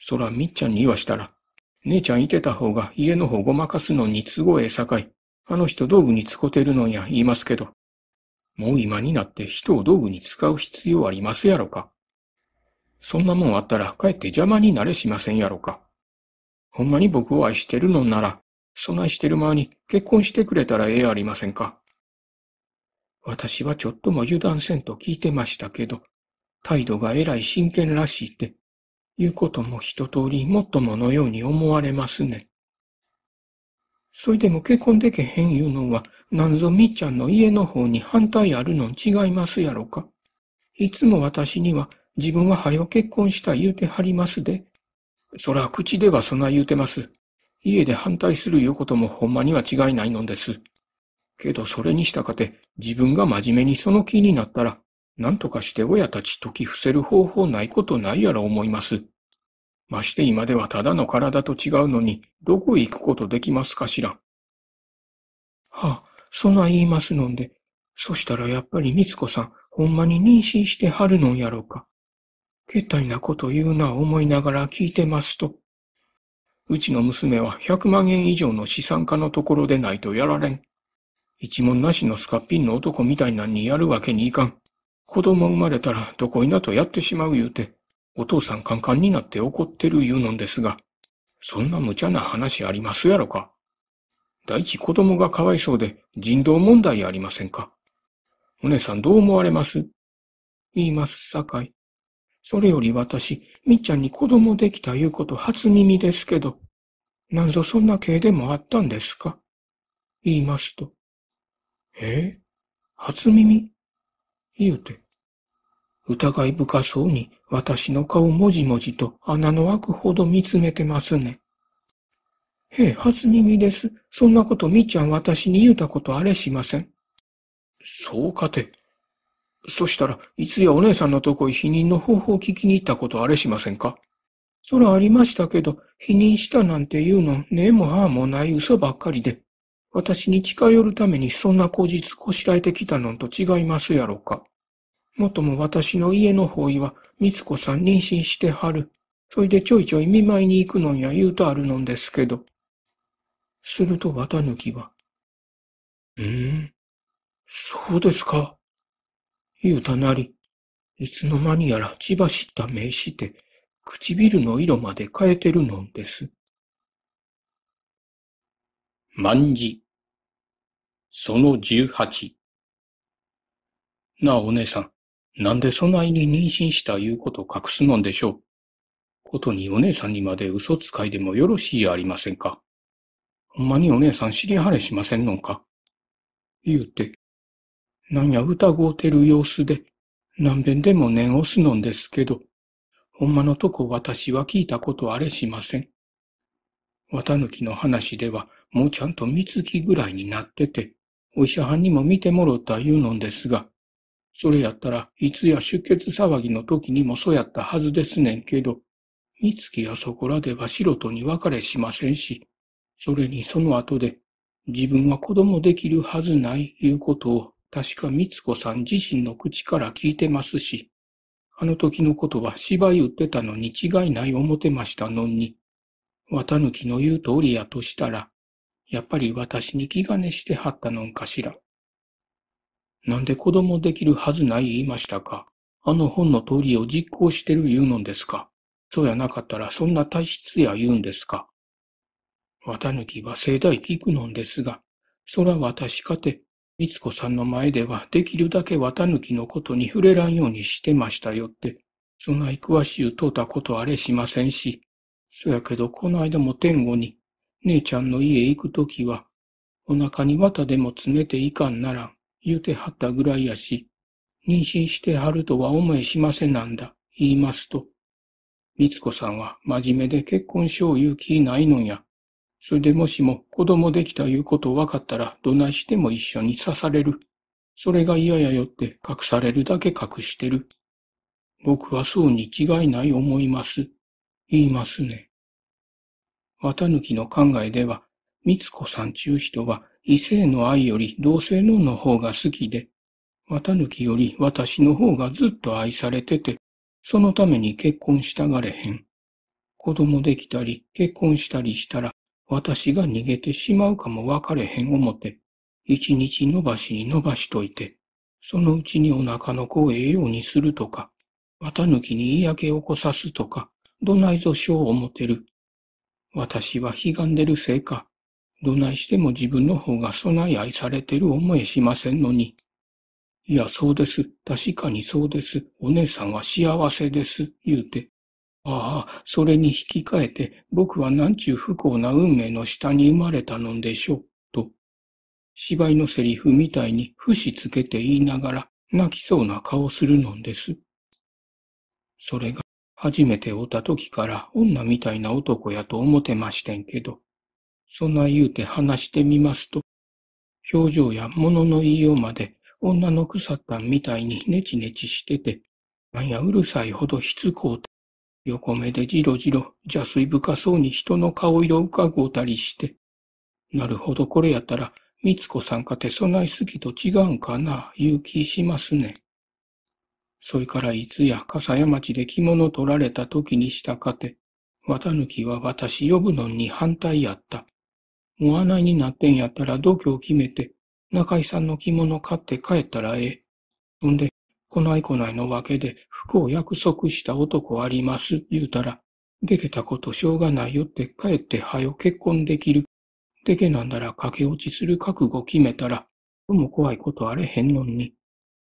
そらみっちゃんに言わしたら、姉ちゃんいてた方が家の方ごまかすのに都合ええさかい。あの人道具に使てるのにや言いますけど、もう今になって人を道具に使う必要ありますやろか。そんなもんあったらかえって邪魔になれしませんやろか。ほんまに僕を愛してるのなら、そないしてる間に結婚してくれたらええありませんか。私はちょっとも油断せんと聞いてましたけど、態度がえらい真剣らしいって、いうことも一通りもっとものように思われますね。そいでも結婚でけへん言うのは、なんぞみっちゃんの家の方に反対あるのん違いますやろか。いつも私には、自分は早よ結婚した言うてはりますで。そら口ではそない言うてます。家で反対するいうこともほんまには違いないのです。けどそれにしたかて、自分が真面目にその気になったら、なんとかして親たち解き伏せる方法ないことないやら思います。まして今ではただの体と違うのに、どこへ行くことできますかしら。はあ、そな言いますので。そしたらやっぱりみつこさん、ほんまに妊娠してはるのんやろうか。けったいなこと言うな思いながら聞いてますと。うちの娘は100万円以上の資産家のところでないとやられん。一文なしのスカッピンの男みたいなんにやるわけにいかん。子供生まれたらどこいなとやってしまう言うて、お父さんカンカンになって怒ってる言うのんですが、そんな無茶な話ありますやろか。第一子供がかわいそうで人道問題ありませんか。お姉さんどう思われます言いますさかい。それより私、みっちゃんに子供できたいうこと初耳ですけど、なんぞそんな系でもあったんですか言いますと。ええ、初耳言うて、疑い深そうに私の顔もじもじと穴の開くほど見つめてますね。へえ、初耳です。そんなことみっちゃん私に言うたことあれしません。そうかて。そしたらいつやお姉さんのとこへ否認の方法を聞きに行ったことあれしませんかそらありましたけど、否認したなんて言うの、ねえもはあもない嘘ばっかりで、私に近寄るためにそんな口実こしらえてきたのと違いますやろか。もとも私の家の方いは、みつこさん妊娠してはる。そいでちょいちょい見舞いに行くのんや言うとあるのんですけど。すると綿抜きは、うん、そうですか。言うたなり、いつの間にやら血走った目して、唇の色まで変えてるのんです。万事、その十八。なあ、お姉さん。なんでそないに妊娠したいうことを隠すのんでしょう。ことにお姉さんにまで嘘使いでもよろしいありませんか。ほんまにお姉さん知り晴れしませんのんか。言うて、なんや疑うてる様子で、何べんでも念押すのんですけど、ほんまのとこ私は聞いたことあれしません。綿抜きの話では、もうちゃんと三月ぐらいになってて、お医者はんにも見てもろた言うのんですが、それやったらいつや出血騒ぎの時にもそうやったはずですねんけど、三月やそこらでは素人に別れしませんし、それにその後で自分は子供できるはずないいうことを確か三子さん自身の口から聞いてますし、あの時のことは芝居売ってたのに違いない思てましたのに、綿きの言う通りやとしたら、やっぱり私に気兼ねしてはったのんかしら。なんで子供できるはずない言いましたかあの本の通りを実行してる言うのですかそうやなかったらそんな体質や言うんですか綿抜は盛大聞くのですが、そら私かて、三つ子さんの前ではできるだけ綿抜のことに触れらんようにしてましたよって、そない詳しゅう問うたことあれしませんし、そやけどこの間も天後に、姉ちゃんの家行くときは、お腹に綿でも詰めていかんならん。言うてはったぐらいやし、妊娠してはるとは思えしませなんだ、言いますと。みつこさんは真面目で結婚しよう言う気ないのや。それでもしも子供できたいうことを分かったらどないしても一緒に刺される。それが嫌やよって隠されるだけ隠してる。僕はそうに違いない思います。言いますね。綿貫の考えでは三つ子さんちゅう人は、異性の愛より同性のの方が好きで、綿きより私の方がずっと愛されてて、そのために結婚したがれへん。子供できたり、結婚したりしたら、私が逃げてしまうかもわかれへん思って、一日伸ばしに伸ばしといて、そのうちにお腹の子をええようにするとか、綿抜きに嫌気を起こさすとか、どないぞしょう思てる。私は悲願でるせいか、どないしても自分の方が備え愛されてる思いしませんのに。いや、そうです。確かにそうです。お姉さんは幸せです。言うて。ああ、それに引き換えて、僕はなんちゅう不幸な運命の下に生まれたのでしょう、と。芝居のセリフみたいに、節つけて言いながら、泣きそうな顔するのです。それが、初めておった時から女みたいな男やと思てましてんけど、そない言うて話してみますと、表情や物の言いようまで女の腐ったんみたいにネチネチしてて、なんやうるさいほどしつこうて、横目でじろじろ邪水深そうに人の顔色をうかごうたりして、なるほどこれやったら、みつこさんかてそない好きと違うんかな、いう気しますね。そいからいつや笠屋町で着物取られた時にしたかて、綿抜きは私呼ぶのに反対やった。おうないになってんやったら度胸決めて、中井さんの着物買って帰ったらええ。ほんで、こないこないのわけで服を約束した男あります言うたら、でけたことしょうがないよって帰ってはよ結婚できる。でけなんだら駆け落ちする覚悟決めたら、とも怖いことあれへんのに。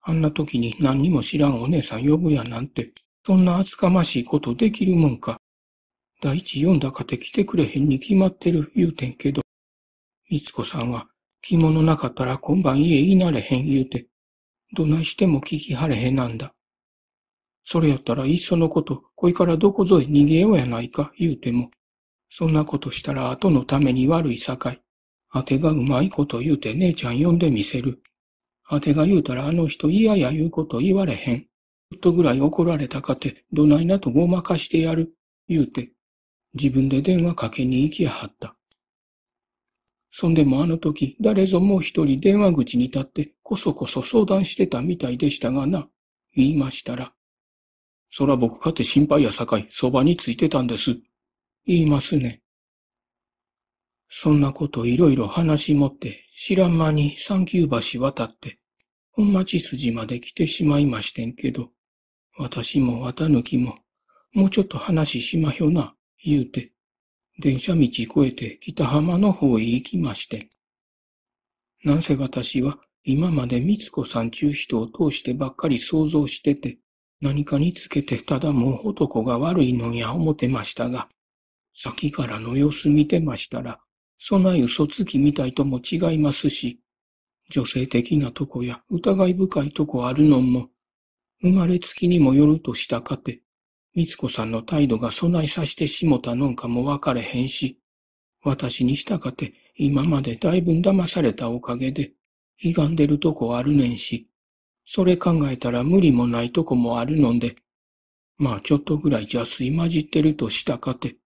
あんな時に何にも知らんお姉さん呼ぶやなんて、そんな厚かましいことできるもんか。第一読んだかて来てくれへんに決まってる言うてんけど、いつこさんは、着物なかったら今晩家いなれへん言うて、どないしても聞きはれへんなんだ。それやったらいっそのこと、こいからどこぞへ逃げようやないか言うても、そんなことしたら後のために悪い境。あてがうまいこと言うて姉ちゃん呼んでみせる。あてが言うたらあの人嫌や言うこと言われへん。ちょっとぐらい怒られたかて、どないなとごまかしてやる。言うて、自分で電話かけに行きやはった。そんでもあの時、誰ぞもう一人電話口に立って、こそこそ相談してたみたいでしたがな、言いましたら。そら僕かて心配やさかい、そばについてたんです。言いますね。そんなこといろいろ話持って、知らん間に三級橋渡って、本町筋まで来てしまいましてんけど、私も綿きも、もうちょっと話しまひょな、言うて、電車道越えて北浜の方へ行きまして。なんせ私は今まで三つ子さんちゅう人を通してばっかり想像してて、何かにつけてただもう男が悪いのや思てましたが、先からの様子見てましたら、そない嘘つきみたいとも違いますし、女性的なとこや疑い深いとこあるのも、生まれつきにもよるとしたかて、いつこさんの態度が備えさしてしもたのんかもわかれへんし、私にしたかて今までだいぶん騙されたおかげで、歪んでるとこあるねんし、それ考えたら無理もないとこもあるのんで、まあちょっとぐらい邪水混じってるとしたかて、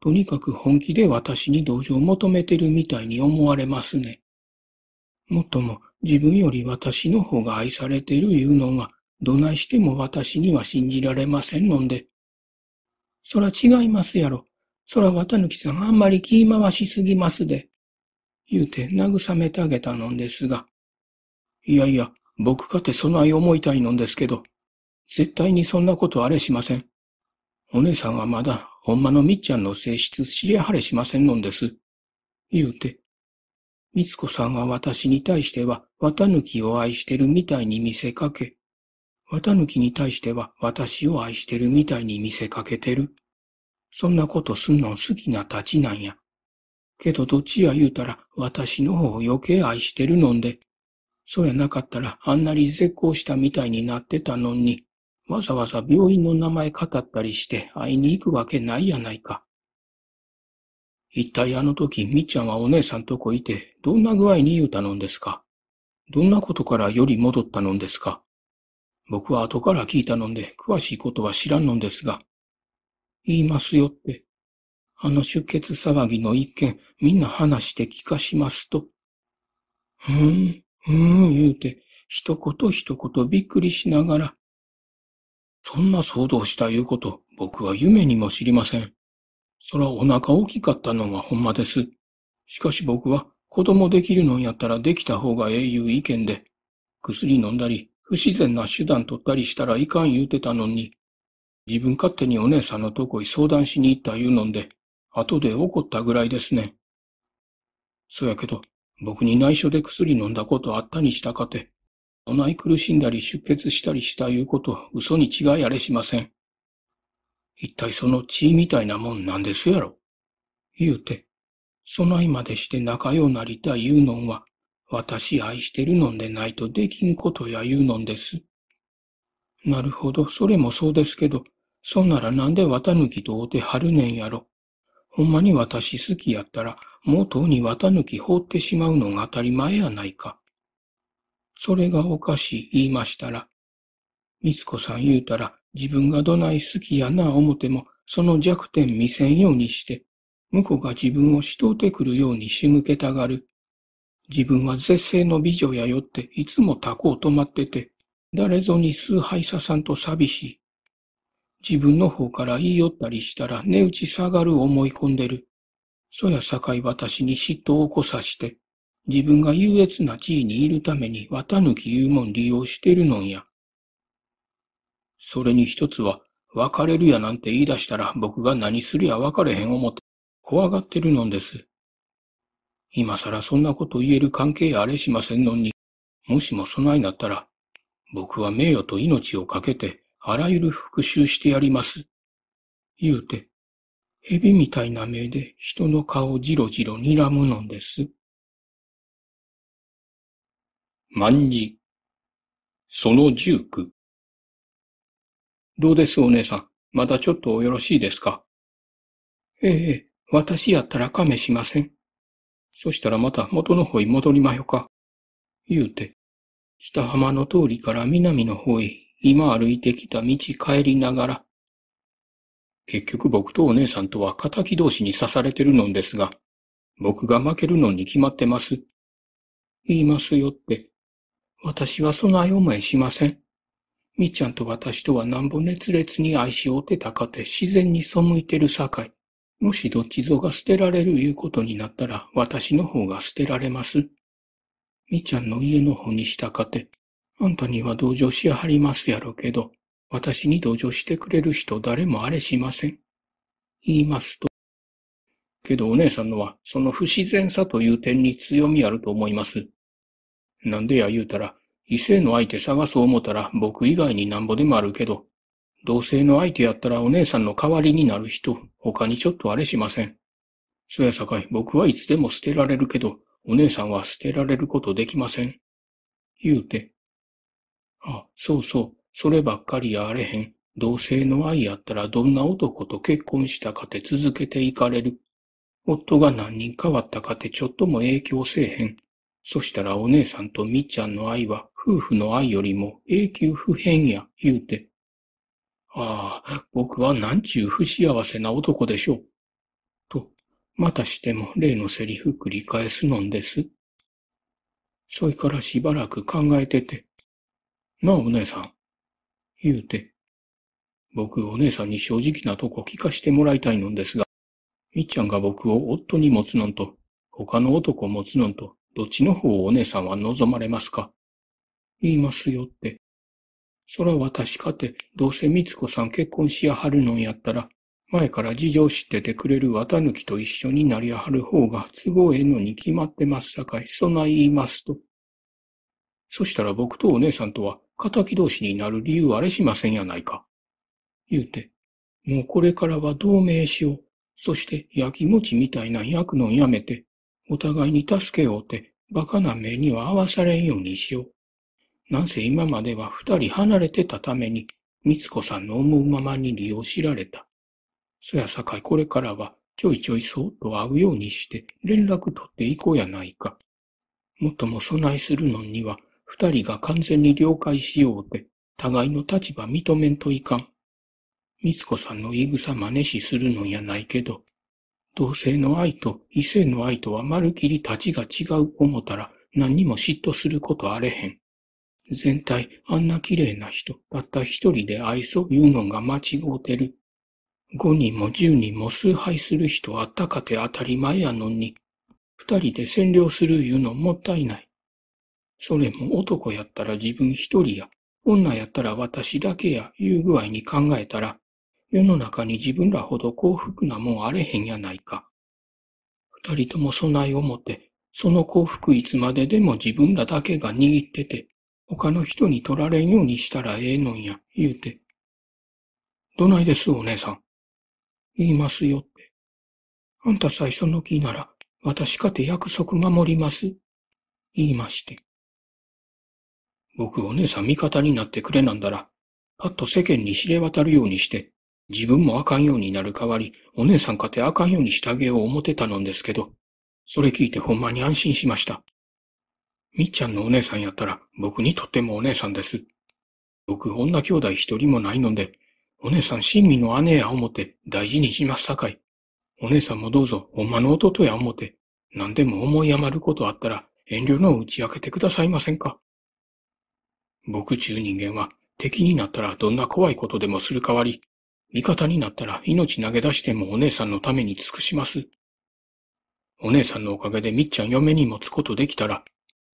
とにかく本気で私に同情を求めてるみたいに思われますね。もっとも自分より私の方が愛されてるいうのがどないしても私には信じられませんのんで。そら違いますやろ。そら綿貫さんあんまり気回しすぎますで。言うて慰めてあげたのんですが。いやいや、僕かてそない思いたいのんですけど、絶対にそんなことあれしません。お姉さんはまだ、ほんまのみっちゃんの性質知りはれしませんのんです。言うて、みつこさんは私に対しては、綿貫を愛してるみたいに見せかけ、綿貫に対しては私を愛してるみたいに見せかけてる。そんなことすんの好きなたちなんや。けどどっちや言うたら私の方を余計愛してるのんで。そうやなかったらあんなに絶好したみたいになってたのに、わざわざ病院の名前語ったりして会いに行くわけないやないか。一体あの時みっちゃんはお姉さんとこいてどんな具合に言うたのんですかどんなことからより戻ったのんですか僕は後から聞いたので、詳しいことは知らんのですが、言いますよって、あの出血騒ぎの一件、みんな話して聞かしますと、ふーん、ふーん言うて、一言一言びっくりしながら、そんな騒動したいうこと、僕は夢にも知りません。そらお腹大きかったのはほんまです。しかし僕は子供できるのんやったらできた方がええいう意見で、薬飲んだり、不自然な手段取ったりしたらいかん言うてたのに、自分勝手にお姉さんのとこへ相談しに行った言うのんで、後で怒ったぐらいですね。そやけど、僕に内緒で薬飲んだことあったにしたかて、おない苦しんだり出血したりしたいうこと嘘に違いあれしません。一体その血みたいなもんなんですやろ。言うて、そないまでして仲良うなりたい言うのんは、私愛してるのんでないとできんことや言うのんです。なるほど、それもそうですけど、そんならなんで綿抜きとおてはるねんやろ。ほんまに私好きやったら、もうとうに綿抜き放ってしまうのが当たり前やないか。それがおかしい言いましたら、みつこさん言うたら、自分がどない好きやな思ても、その弱点見せんようにして、向こうが自分をしとうてくるように仕向けたがる。自分は絶世の美女やよっていつもタコを止まってて、誰ぞに崇拝者さんと寂しい。自分の方から言い寄ったりしたら値打ち下がる思い込んでる。そやさかい私に嫉妬を起こさして、自分が優越な地位にいるために綿抜き言うもん利用してるのんや。それに一つは、別れるやなんて言い出したら僕が何するや分かれへん思って怖がってるのんです。今更そんなこと言える関係あれしませんのに、もしもそないなったら、僕は名誉と命をかけて、あらゆる復讐してやります。言うて、蛇みたいな目で人の顔をじろじろ睨むのです。万事。その十九。どうですお姉さん。まだちょっとよろしいですかええ、私やったら亀しません。そしたらまた元の方へ戻りまひょか。言うて、北浜の通りから南の方へ今歩いてきた道帰りながら、結局僕とお姉さんとは敵同士に刺されてるのんですが、僕が負けるのに決まってます。言いますよって。私はそない思いしません。みっちゃんと私とはなんぼ熱烈に愛し合てたかて自然に背いてるさかい。もしどっちぞが捨てられるいうことになったら、私の方が捨てられます。みちゃんの家の方にしたかて、あんたには同情しやはりますやろけど、私に同情してくれる人誰もあれしません。言いますと。けどお姉さんのは、その不自然さという点に強みあると思います。なんでや言うたら、異性の相手探そう思たら僕以外になんぼでもあるけど、同性の相手やったらお姉さんの代わりになる人、他にちょっとあれしません。そやさかい、僕はいつでも捨てられるけど、お姉さんは捨てられることできません。言うて。あ、そうそう、そればっかりやあれへん。同性の愛やったらどんな男と結婚したかて続けていかれる。夫が何人変わったかてちょっとも影響せえへん。そしたらお姉さんとみっちゃんの愛は夫婦の愛よりも永久不変や、言うて。ああ、僕はなんちゅう不幸せな男でしょう。と、またしても例のセリフ繰り返すのんです。そいからしばらく考えてて。なあ、お姉さん。言うて。僕、お姉さんに正直なとこ聞かしてもらいたいのんですが、みっちゃんが僕を夫に持つのんと、他の男を持つのんと、どっちの方をお姉さんは望まれますか言いますよって。そら私かて、どうせみつこさん結婚しやはるのんやったら、前から事情知っててくれる綿抜きと一緒になりやはる方が都合へんのに決まってますさかい、そない言いますと。そしたら僕とお姉さんとは、敵同士になる理由あれしませんやないか。言うて、もうこれからは同盟しよう。そして焼き餅みたいな焼くのやめて、お互いに助けようって、馬鹿な目には合わされんようにしよう。なんせ今までは二人離れてたために、三つ子さんの思うままに利用しられた。そやさかいこれからは、ちょいちょいそうと会うようにして連絡取っていこうやないか。もっとも備えするのには、二人が完全に了解しようて、互いの立場認めんといかん。三つ子さんの言い草真似しするのやないけど、同性の愛と異性の愛とはまるきり立ちが違う思たら何にも嫉妬することあれへん。全体、あんな綺麗な人、たった一人で愛そう言うのが間違うてる。五人も十人も崇拝する人あったかて当たり前やのに、二人で占領する言うのもったいない。それも男やったら自分一人や、女やったら私だけや、いう具合に考えたら、世の中に自分らほど幸福なもんあれへんやないか。二人とも備えを持って、その幸福いつまででも自分らだけが握ってて、他の人に取られんようにしたらええのんや、言うて。どないです、お姉さん。言いますよって。あんた最初の気なら、私かて約束守ります。言いまして。僕お姉さん味方になってくれなんだら、パッと世間に知れ渡るようにして、自分もあかんようになる代わり、お姉さんかてあかんようにしてあげよう思ってたのんですけど、それ聞いてほんまに安心しました。みっちゃんのお姉さんやったら、僕にとってもお姉さんです。僕、女兄弟一人もないので、お姉さん親身の姉や思って大事にしますさかい。お姉さんもどうぞ、ほんまの弟や思って、何でも思い余ることあったら、遠慮の打ち明けてくださいませんか。僕中人間は、敵になったらどんな怖いことでもする代わり、味方になったら命投げ出してもお姉さんのために尽くします。お姉さんのおかげでみっちゃん嫁に持つことできたら、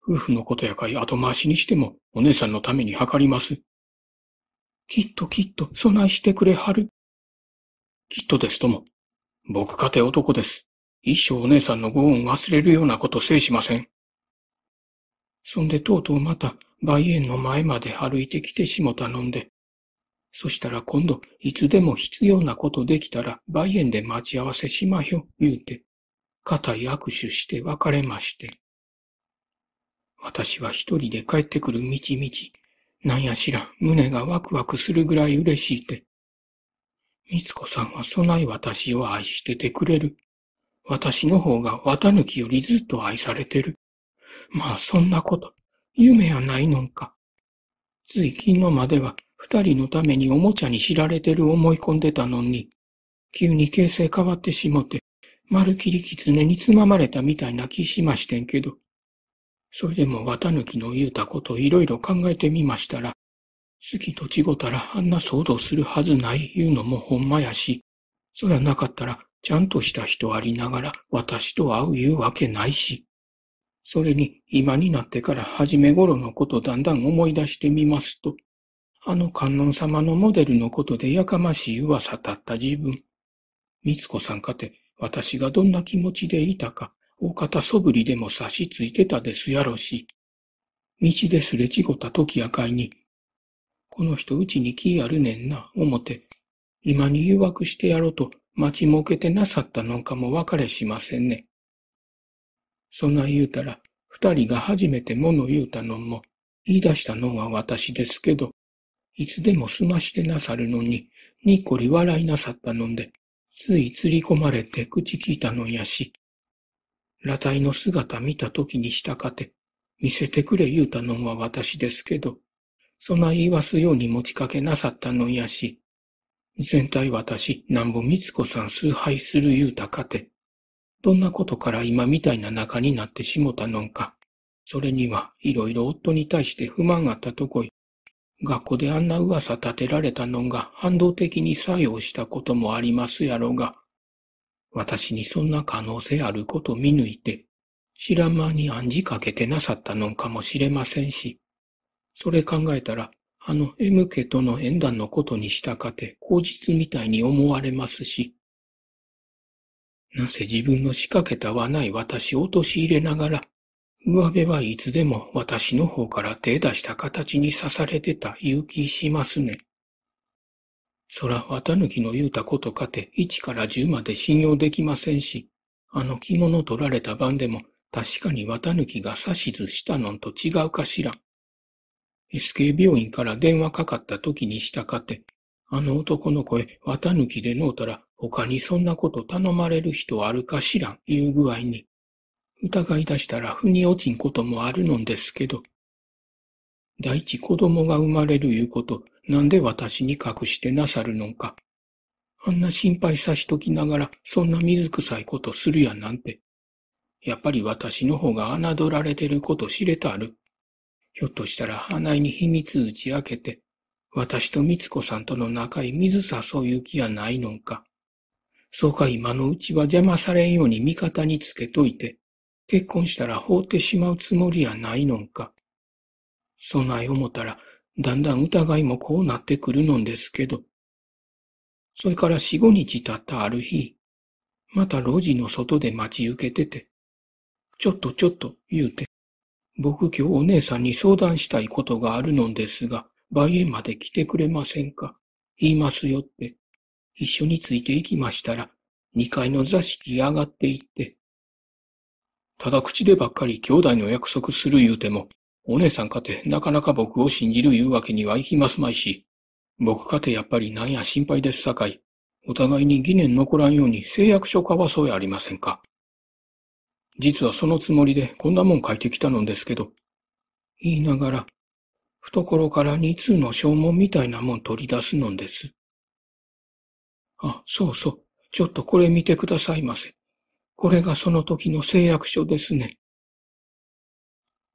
夫婦のことやかい後回しにしても、お姉さんのために計ります。きっときっと、そないしてくれはる。きっとですとも。僕かて男です。一生お姉さんのご恩忘れるようなことせいしません。そんでとうとうまた、梅園の前まで歩いてきてしもたのんで。そしたら今度、いつでも必要なことできたら、梅園で待ち合わせしまひょ、言うて、固い握手して別れまして。私は一人で帰ってくるみちみち、なんやしら胸がワクワクするぐらい嬉しいて。みつこさんはそない私を愛しててくれる。私の方が綿抜きよりずっと愛されてる。まあそんなこと、夢やないのんか。つい昨日までは二人のためにおもちゃに知られてる思い込んでたのに、急に形勢変わってしもて、まるきり狐につままれたみたいな気しましてんけど。それでも綿抜きの言うたことをいろいろ考えてみましたら、好きと違たらあんな騒動するはずない言うのもほんまやし、そゃなかったらちゃんとした人ありながら私と会う言うわけないし。それに今になってから初め頃のことだんだん思い出してみますと、あの観音様のモデルのことでやかましい噂だった自分。三つ子さんかて私がどんな気持ちでいたか大方そぶりでも差しついてたですやろし、道ですれ違った時やかいに、この人うちに気あるねんな、思て、今に誘惑してやろうと待ちもけてなさったのんかも別れしませんね。そんな言うたら、二人が初めて物言うたのんも、言い出したのんは私ですけど、いつでも済ましてなさるのに、にっこり笑いなさったのんで、つい釣り込まれて口聞いたのんやし、裸体の姿見た時にしたかて、見せてくれ言うたのんは私ですけど、そない言わすように持ちかけなさったのんやし、全体私、なんぼみつこさん崇拝する言うたかて、どんなことから今みたいな仲になってしもたのんか。それには、いろいろ夫に対して不満があったとこい。学校であんな噂立てられたのんが反動的に作用したこともありますやろうが、私にそんな可能性あること見抜いて、知らん間に暗示かけてなさったのかもしれませんし、それ考えたら、あの M 家との縁談のことにしたかて、口実みたいに思われますし、なぜ自分の仕掛けたはない私を陥れながら、上辺はいつでも私の方から手出した形に刺されてた勇気しますね。そら、綿貫の言うたことかて、1から10まで信用できませんし、あの着物取られた晩でも、確かに綿貫が指図したのんと違うかしらん。SK 病院から電話かかった時にしたかて、あの男の声、綿貫でのうたら、他にそんなこと頼まれる人あるかしらん、いう具合に。疑い出したら、腑に落ちんこともあるのんですけど。第一子供が生まれるいうこと、なんで私に隠してなさるのか。あんな心配さしときながら、そんな水臭いことするやなんて。やっぱり私の方が侮られてること知れたある。ひょっとしたら花井に秘密打ち明けて、私と光子さんとの仲い水さそういう気やないのか。そうか今のうちは邪魔されんように味方につけといて、結婚したら放ってしまうつもりやないのか。そない思たらだんだん疑いもこうなってくるのですけど。それから四五日経ったある日、また路地の外で待ち受けてて、ちょっとちょっと言うて、僕今日お姉さんに相談したいことがあるのですが、梅園まで来てくれませんか言いますよって、一緒について行きましたら、二階の座敷上がって行って、ただ口でばっかり兄弟の約束する言うても、お姉さんかてなかなか僕を信じる言うわけにはいきますまいし、僕かてやっぱりなんや心配ですさかい、お互いに疑念残らんように誓約書交わそうやありませんか。実はそのつもりでこんなもん書いてきたのですけど、言いながら、懐から二通の証文みたいなもん取り出すのです。あ、そうそう。ちょっとこれ見てくださいませ。これがその時の誓約書ですね。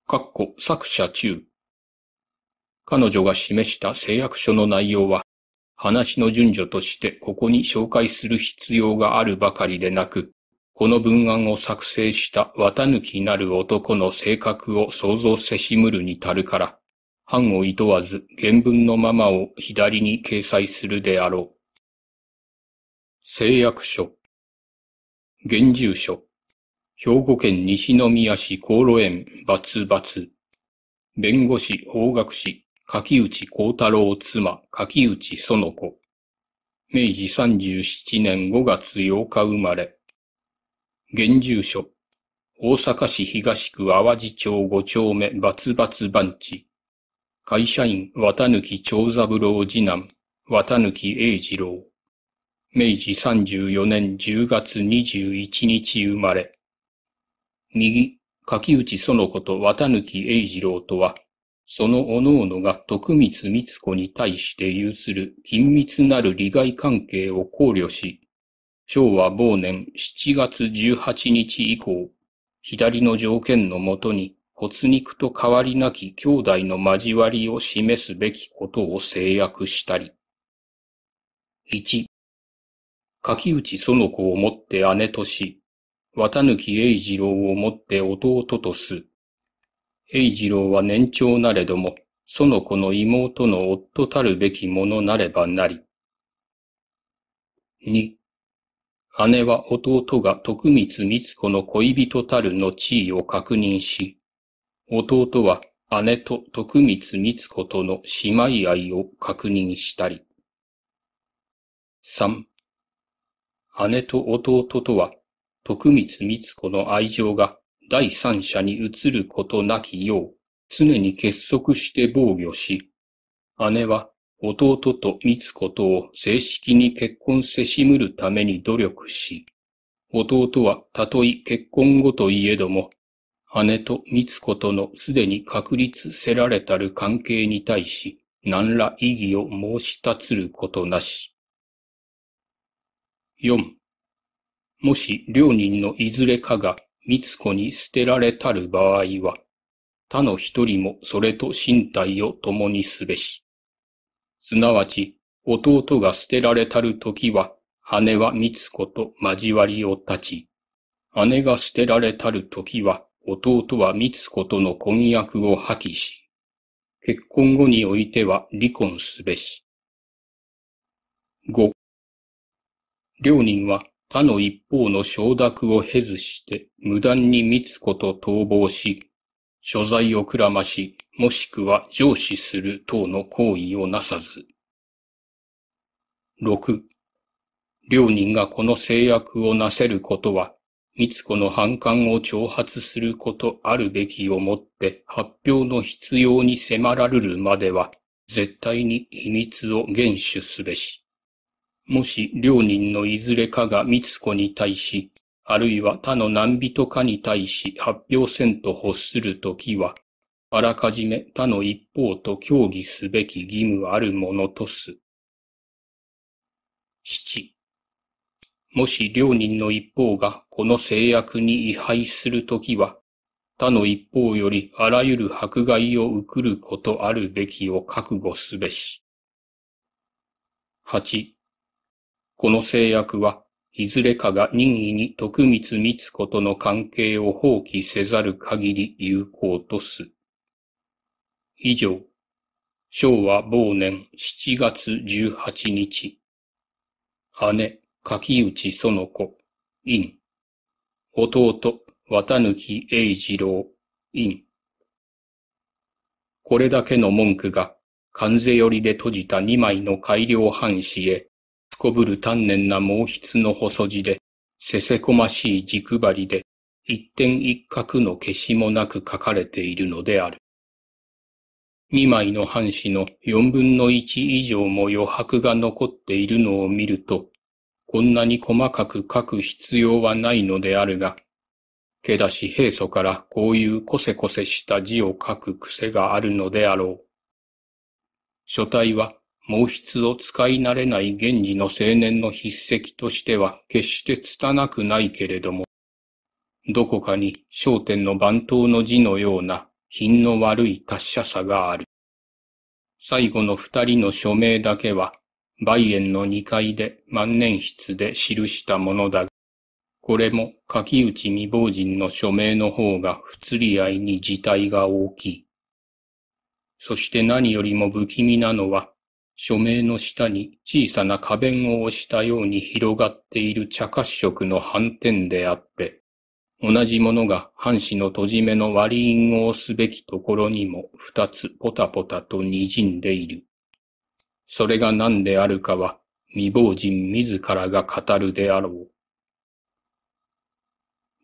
かっこ作者中。彼女が示した誓約書の内容は、話の順序としてここに紹介する必要があるばかりでなく、この文案を作成した綿貫なる男の性格を想像せしむるに足るから、版を厭わず原文のままを左に掲載するであろう。誓約書。現住所。兵庫県西宮市高路園バツバツ。弁護士、法学士、柿内幸太郎妻、柿内園子。明治37年5月8日生まれ。現住所。大阪市東区淡路町5丁目バツバツ番地。会社員、綿貫長三郎次男、綿貫英二郎。明治34年10月21日生まれ。右、柿内園子と綿貫栄二郎とは、その各々が徳光光子に対して有する緊密なる利害関係を考慮し、昭和某年7月18日以降、左の条件のもとに骨肉と変わりなき兄弟の交わりを示すべきことを制約したり。1、柿内園子をもって姉とし、綿貫栄二郎をもって弟とす。栄二郎は年長なれども、その子の妹の夫たるべきものなればなり。二、姉は弟が徳光光子の恋人たるの地位を確認し、弟は姉と徳光光子との姉妹愛を確認したり。三、姉と弟とは徳光光子の愛情が第三者に移ることなきよう、常に結束して防御し、姉は弟と光子とを正式に結婚せしむるために努力し、弟はたとえ結婚後といえども、姉と光子とのすでに確立せられたる関係に対し、何ら異議を申し立つることなし。もし両人のいずれかが三つ子に捨てられたる場合は、他の一人もそれと身体を共にすべし。すなわち、弟が捨てられたる時は、姉は三つ子と交わりを立ち、姉が捨てられたる時は、弟は三つ子との婚約を破棄し、結婚後においては離婚すべし。5。両人は他の一方の承諾を経ずして無断に満つと逃亡し、所在をくらまし、もしくは上司する等の行為をなさず。六、両人がこの制約をなせることは、三つ子の反感を挑発することあるべきをもって発表の必要に迫られるまでは、絶対に秘密を厳守すべし。もし両人のいずれかが三つ子に対し、あるいは他の何人かに対し発表せんと欲するときは、あらかじめ他の一方と協議すべき義務あるものとす。七。もし両人の一方がこの制約に違反するときは、他の一方よりあらゆる迫害を受くることあるべきを覚悟すべし。八。この制約はいずれかが任意に徳光光子との関係を放棄せざる限り有効とす。以上、昭和某年7月18日。姉、柿内園子、院。弟、綿貫栄二郎、院。これだけの文句が、関税寄りで閉じた2枚の改良半紙へこぶる丹念な毛筆の細字で、せせこましい軸張りで、一点一角の消しもなく書かれているのである。二枚の半紙の四分の一以上も余白が残っているのを見ると、こんなに細かく書く必要はないのであるが、けだし平素からこういうこせこせした字を書く癖があるのであろう。書体は毛筆を使い慣れない現時の青年の筆跡としては決して拙くないけれども、どこかに焦点の番頭の字のような品の悪い達者さがある。最後の二人の署名だけは、梅園の二階で万年筆で記したものだが、これも柿内未亡人の署名の方が不釣り合いに事態が大きい。そして何よりも不気味なのは、署名の下に小さな花弁を押したように広がっている茶褐色の斑点であって、同じものが半紙の閉じ目の割り印を押すべきところにも二つポタポタと滲んでいる。それが何であるかは未亡人自らが語るであろう。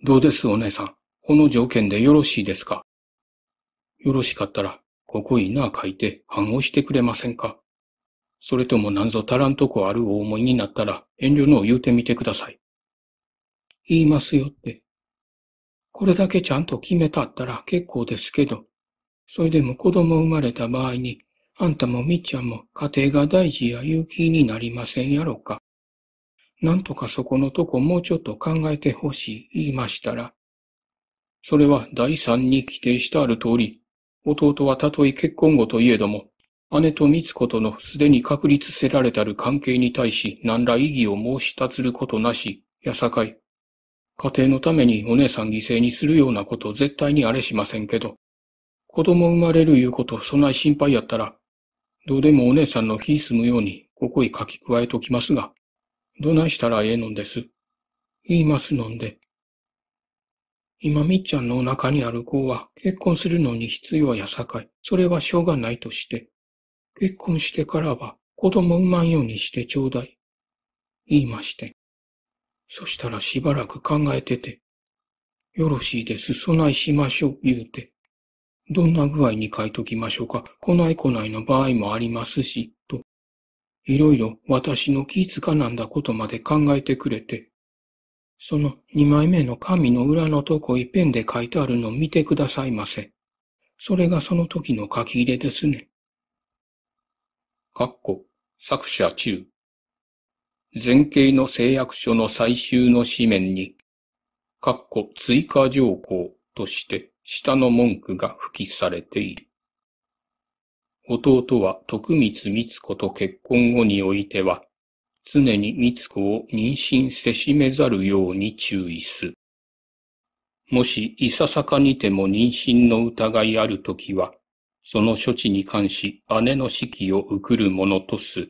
どうですお姉さん。この条件でよろしいですかよろしかったら、ここいな書いて、反応してくれませんかそれともなんぞ足らんとこあるお思いになったら遠慮のを言うてみてください。言いますよって。これだけちゃんと決めたったら結構ですけど、それでも子供生まれた場合に、あんたもみっちゃんも家庭が大事や勇気になりませんやろか。なんとかそこのとこもうちょっと考えてほしい言いましたら、それは第三に規定してある通り、弟はたとえ結婚後といえども、姉とつ子とのすでに確立せられたる関係に対し何ら異議を申し立つることなし、やさかい。家庭のためにお姉さん犠牲にするようなこと絶対にあれしませんけど。子供生まれるいうこと、そない心配やったら、どうでもお姉さんの日済むように、ここへ書き加えときますが、どないしたらええのんです。言いますのんで。今みっちゃんのお腹にある子は結婚するのに必要やさかい、それはしょうがないとして、結婚してからは子供産まんようにしてちょうだい。言いまして。そしたらしばらく考えてて、よろしいです、そないしましょう、言うて。どんな具合に書いときましょうか、来ない来ないの場合もありますし、と。いろいろ私の気つかなんだことまで考えてくれて、その二枚目の紙の裏のとこ一ペンで書いてあるのを見てくださいませ。それがその時の書き入れですね。かっこ、作者中。前景の誓約書の最終の紙面に、かっこ追加条項として下の文句が付記されている。弟は徳光光子と結婚後においては、常に光子を妊娠せしめざるように注意す。もしいささかにても妊娠の疑いあるときは、その処置に関し姉の指揮を受る者とす。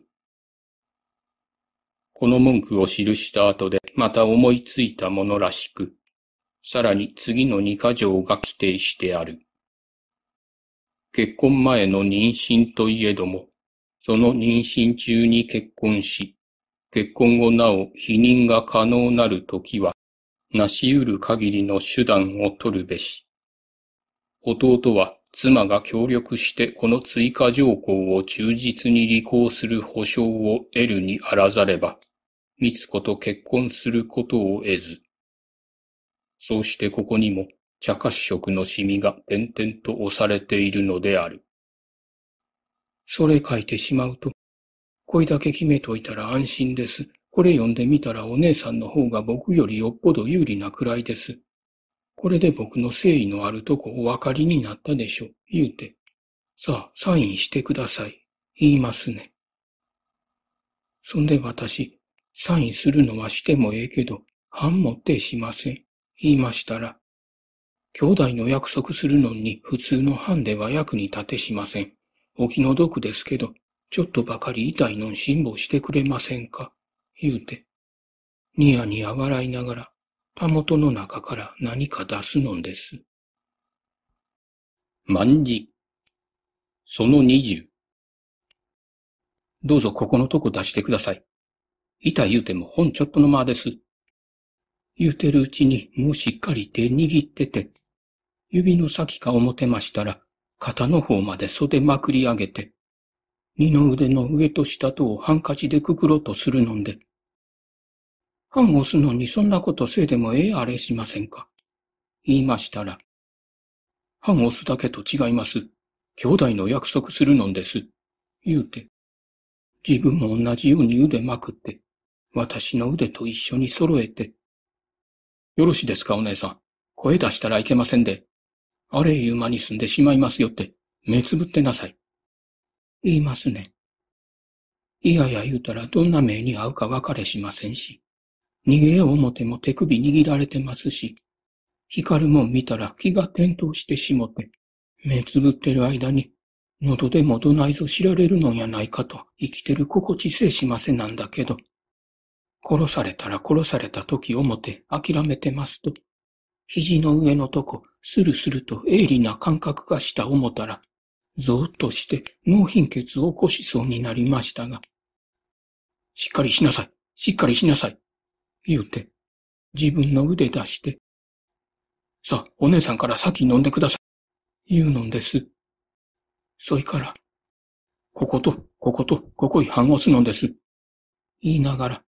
この文句を記した後で、また思いついたものらしく、さらに次の二箇条が規定してある。結婚前の妊娠といえども、その妊娠中に結婚し、結婚後なお否認が可能なるときは、なし得る限りの手段を取るべし。弟は妻が協力してこの追加条項を忠実に履行する保証を得るにあらざれば、三つ子と結婚することを得ず。そうしてここにも、茶褐色のシミが点々と押されているのである。それ書いてしまうと、声だけ決めといたら安心です。これ読んでみたらお姉さんの方が僕よりよっぽど有利なくらいです。これで僕の誠意のあるとこお分かりになったでしょう。言うて。さあ、サインしてください。言いますね。そんで私、サインするのはしてもええけど、半持ってしません。言いましたら、兄弟の約束するのに普通の班では役に立てしません。お気の毒ですけど、ちょっとばかり痛いのん辛抱してくれませんか言うて、ニヤニヤ笑いながら袂の中から何か出すのです。万事。その二十。どうぞここのとこ出してください。板言うてもほんちょっとの間です。言うてるうちにもうしっかり手握ってて、指の先か思てましたら、肩の方まで袖まくり上げて、二の腕の上と下とをハンカチでくくろうとするのんで、判を押すのにそんなことせいでもええあれしませんか。言いましたら、判を押すだけと違います。兄弟の約束するのんです。言うて、自分も同じように腕まくって、私の腕と一緒に揃えて、よろしいですか、お姉さん。声出したらいけませんで。あれいう間に済んでしまいますよって、目つぶってなさい。言いますね。いやいや言うたらどんな目に遭うか分かれしませんし。逃げよう思ても手首握られてますし、光るもん見たら気が転倒してしもて、目つぶってる間に、喉でもどないぞ知られるのやないかと生きてる心地せしませなんだけど、殺されたら殺された時思て諦めてますと、肘の上のとこ、スルスルと鋭利な感覚がした思たら、ぞーっとして脳貧血を起こしそうになりましたが、しっかりしなさい、しっかりしなさい、言うて、自分の腕出して、さあ、お姉さんから先飲んでください。言うのんです。そいから、ここと、ここと、ここ違反をすのんです。言いながら、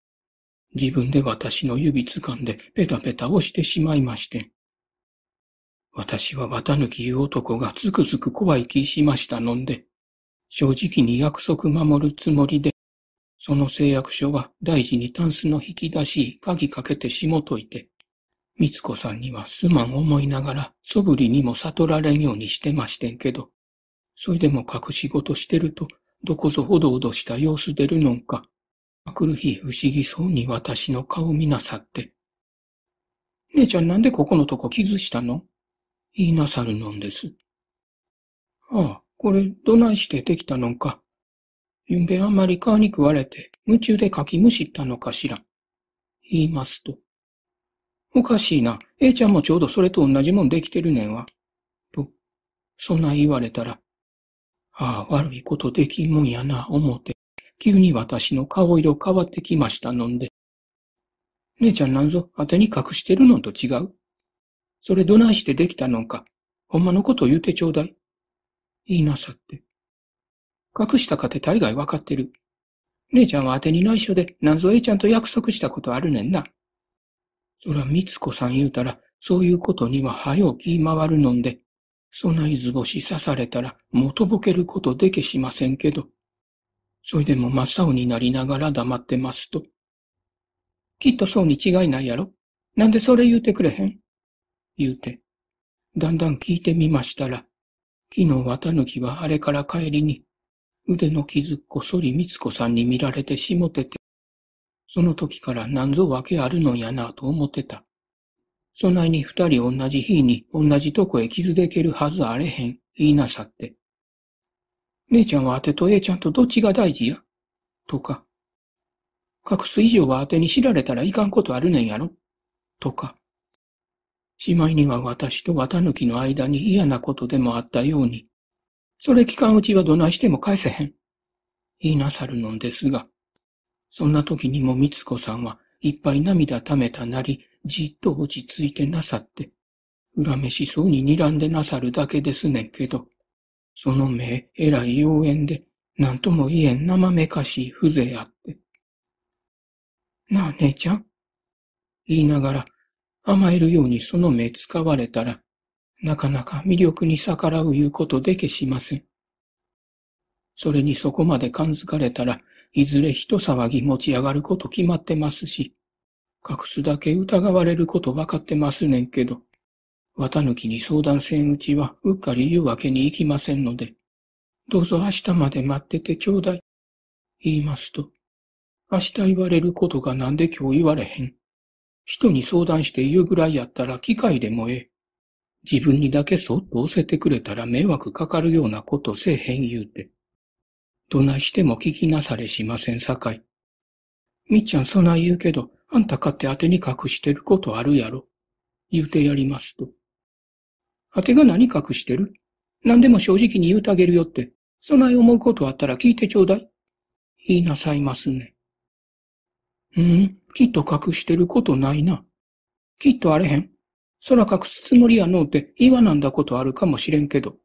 自分で私の指掴んでペタペタ押してしまいまして。私は綿抜きいう男がつくづく怖い気しましたのんで、正直に約束守るつもりで、その誓約書は大事にタンスの引き出し、鍵かけてしもといて、みつこさんにはすまん思いながら、そぶりにも悟られんようにしてましてんけど、それでも隠し事してると、どこぞほどほどした様子出るのんか、あくる日不思議そうに私の顔見なさって。姉ちゃんなんでここのとこ傷したの言いなさるのんです。ああ、これどないしてできたのんか、ゆんべあんまり顔に食われて、夢中でかきむしったのかしら。言いますと。おかしいな。A ちゃんもちょうどそれと同じもんできてるねんわ。と、そない言われたら、ああ、悪いことできんもんやな、思って、急に私の顔色変わってきましたのんで。姉ちゃんなんぞ、当てに隠してるのと違う。それどないしてできたのか、ほんまのこと言うてちょうだい。言いなさって。隠したかて大概わかってる。姉ちゃんは当てに内緒で、なんぞえちゃんと約束したことあるねんな。そら、みつこさん言うたら、そういうことには早う言い回るのんで、そない図星刺されたら、もとぼけることでけしませんけど。それでも真っ青になりながら黙ってますと。きっとそうに違いないやろ。なんでそれ言うてくれへん言うて。だんだん聞いてみましたら、昨日綿貫はあれから帰りに腕の傷っこそりみつこさんに見られてしもてて、その時から何ぞわけあるのやなと思ってた。そないに二人同じ日に同じとこへ傷でけるはずあれへん、言いなさって。姉ちゃんはあてと A ちゃんとどっちが大事やとか。隠す以上はあてに知られたらいかんことあるねんやろとか。しまいには私と綿抜きの間に嫌なことでもあったように、それ期間うちはどないしても返せへん。言いなさるのんですが、そんな時にもみつこさんはいっぱい涙ためたなり、じっと落ち着いてなさって、恨めしそうに睨んでなさるだけですねんけど、その目、えらい妖艶で、なんとも言えん生めかしい風情あって。なあ、姉ちゃん。言いながら、甘えるようにその目使われたら、なかなか魅力に逆らう言うことで消しません。それにそこまで感づかれたら、いずれ人騒ぎ持ち上がること決まってますし、隠すだけ疑われること分かってますねんけど、綿抜きに相談せんうちはうっかり言うわけにいきませんので、どうぞ明日まで待っててちょうだい。言いますと、明日言われることがなんで今日言われへん。人に相談して言うぐらいやったら機械でもええ。自分にだけそっと押せてくれたら迷惑かかるようなことせえへん言うて。どないしても聞きなされしませんさかい。みっちゃんそない言うけど、あんたかって当てに隠してることあるやろ。言うてやりますと。当てが何隠してる何でも正直に言うてあげるよって、そない思うことあったら聞いてちょうだい。言いなさいますね。うん、きっと隠してることないな。きっとあれへん。そら隠すつもりやのうて言わなんだことあるかもしれんけど。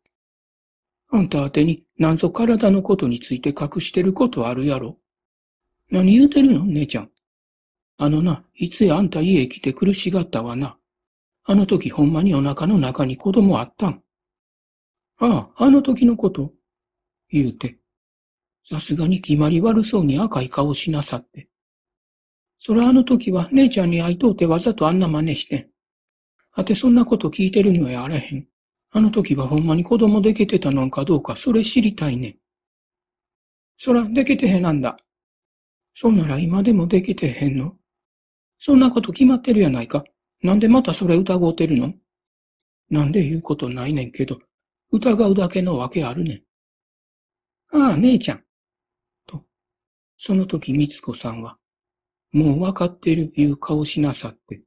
あんた宛てになんぞ体のことについて隠してることあるやろ。何言うてるの、姉ちゃん。あのな、いつやあんた家へ来て苦しがったわな。あの時ほんまにお腹の中に子供あったん。ああ、あの時のこと。言うて。さすがに決まり悪そうに赤い顔しなさって。そらあの時は姉ちゃんに会いとうてわざとあんな真似してん。あてそんなこと聞いてるにはやあらへん。あの時はほんまに子供できてたのかどうか、それ知りたいねん。そら、できてへんなんだ。そんなら今でもできてへんのそんなこと決まってるやないか。なんでまたそれ疑うてるのなんで言うことないねんけど、疑うだけのわけあるねん。ああ、姉ちゃん。と、その時みつこさんは、もうわかってるいう顔しなさって、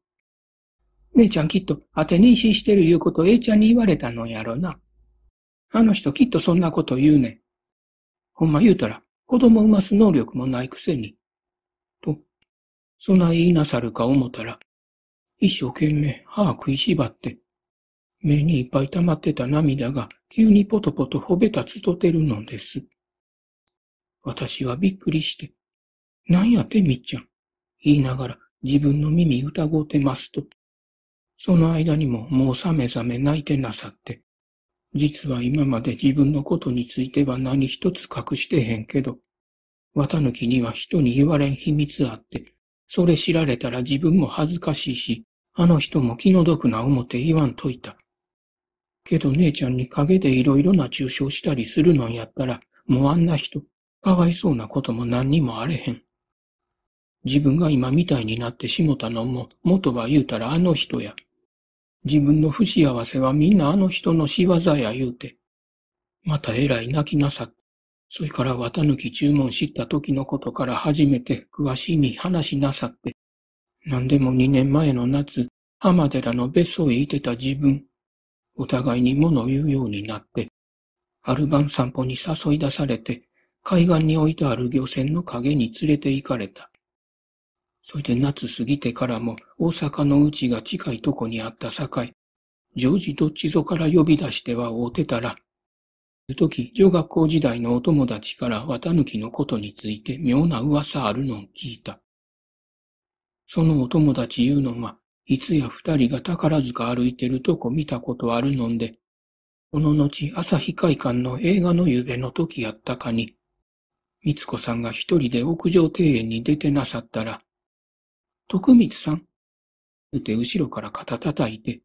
めいちゃんきっと当て妊娠してるいうことを A ちゃんに言われたのやろな。あの人きっとそんなこと言うねほんま言うたら、子供産ます能力もないくせに。と、そない言いなさるか思たら、一生懸命歯食いしばって、目にいっぱい溜まってた涙が急にポトポトほべたつとてるのです。私はびっくりして、なんやってみっちゃん、言いながら自分の耳疑うてますと、その間にももうさめざめ泣いてなさって、実は今まで自分のことについては何一つ隠してへんけど、綿抜きには人に言われん秘密あって、それ知られたら自分も恥ずかしいし、あの人も気の毒な思て言わんといた。けど姉ちゃんに陰でいろいろな中傷したりするのんやったら、もうあんな人、かわいそうなことも何にもあれへん。自分が今みたいになってしもたのも、元は言うたらあの人や。自分の不幸せはみんなあの人の仕業や言うて。またえらい泣きなさって。それから綿抜き注文知った時のことから初めて詳しいに話しなさって。何でも二年前の夏、浜寺の別荘へ行ってた自分。お互いに物を言うようになって。ある晩散歩に誘い出されて、海岸に置いてある漁船の影に連れて行かれた。それで夏過ぎてからも大阪のうちが近いとこにあった境、常時どっちぞから呼び出しては会うてたら、うと時、女学校時代のお友達から綿抜のことについて妙な噂あるのを聞いた。そのお友達言うのは、いつや二人が宝塚歩いてるとこ見たことあるのんで、この後、朝日会館の映画の夕べの時やったかに、みつこさんが一人で屋上庭園に出てなさったら、徳光さん。言うて後ろから肩叩いて、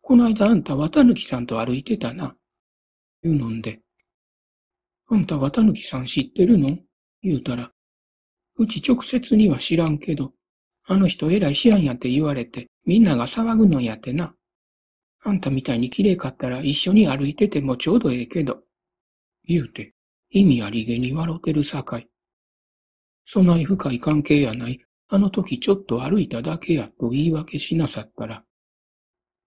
こないだあんた綿貫さんと歩いてたな。言うのんで、あんた綿貫さん知ってるの言うたら、うち直接には知らんけど、あの人偉いしやんやって言われて、みんなが騒ぐのやってな。あんたみたいに綺麗かったら一緒に歩いててもちょうどええけど。言うて、意味ありげに笑うてるさかい。そない深い関係やないあの時ちょっと歩いただけやと言い訳しなさったら、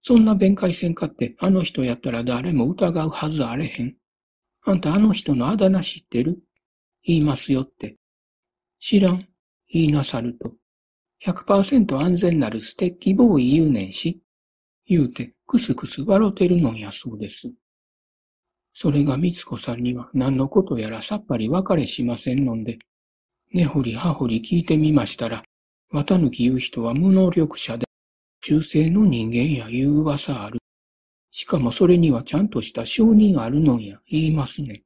そんな弁解せんかってあの人やったら誰も疑うはずあれへん。あんたあの人のあだ名知ってる言いますよって。知らん。言いなさると。100%安全なるステッキボーイ言うねんし。言うて、くすくす笑てるのんやそうです。それがみつこさんには何のことやらさっぱり分かれしませんのんで、根、ね、掘り葉掘り聞いてみましたら、綿貫言う人は無能力者で、中世の人間や言う噂ある。しかもそれにはちゃんとした承認あるのんや、言いますね。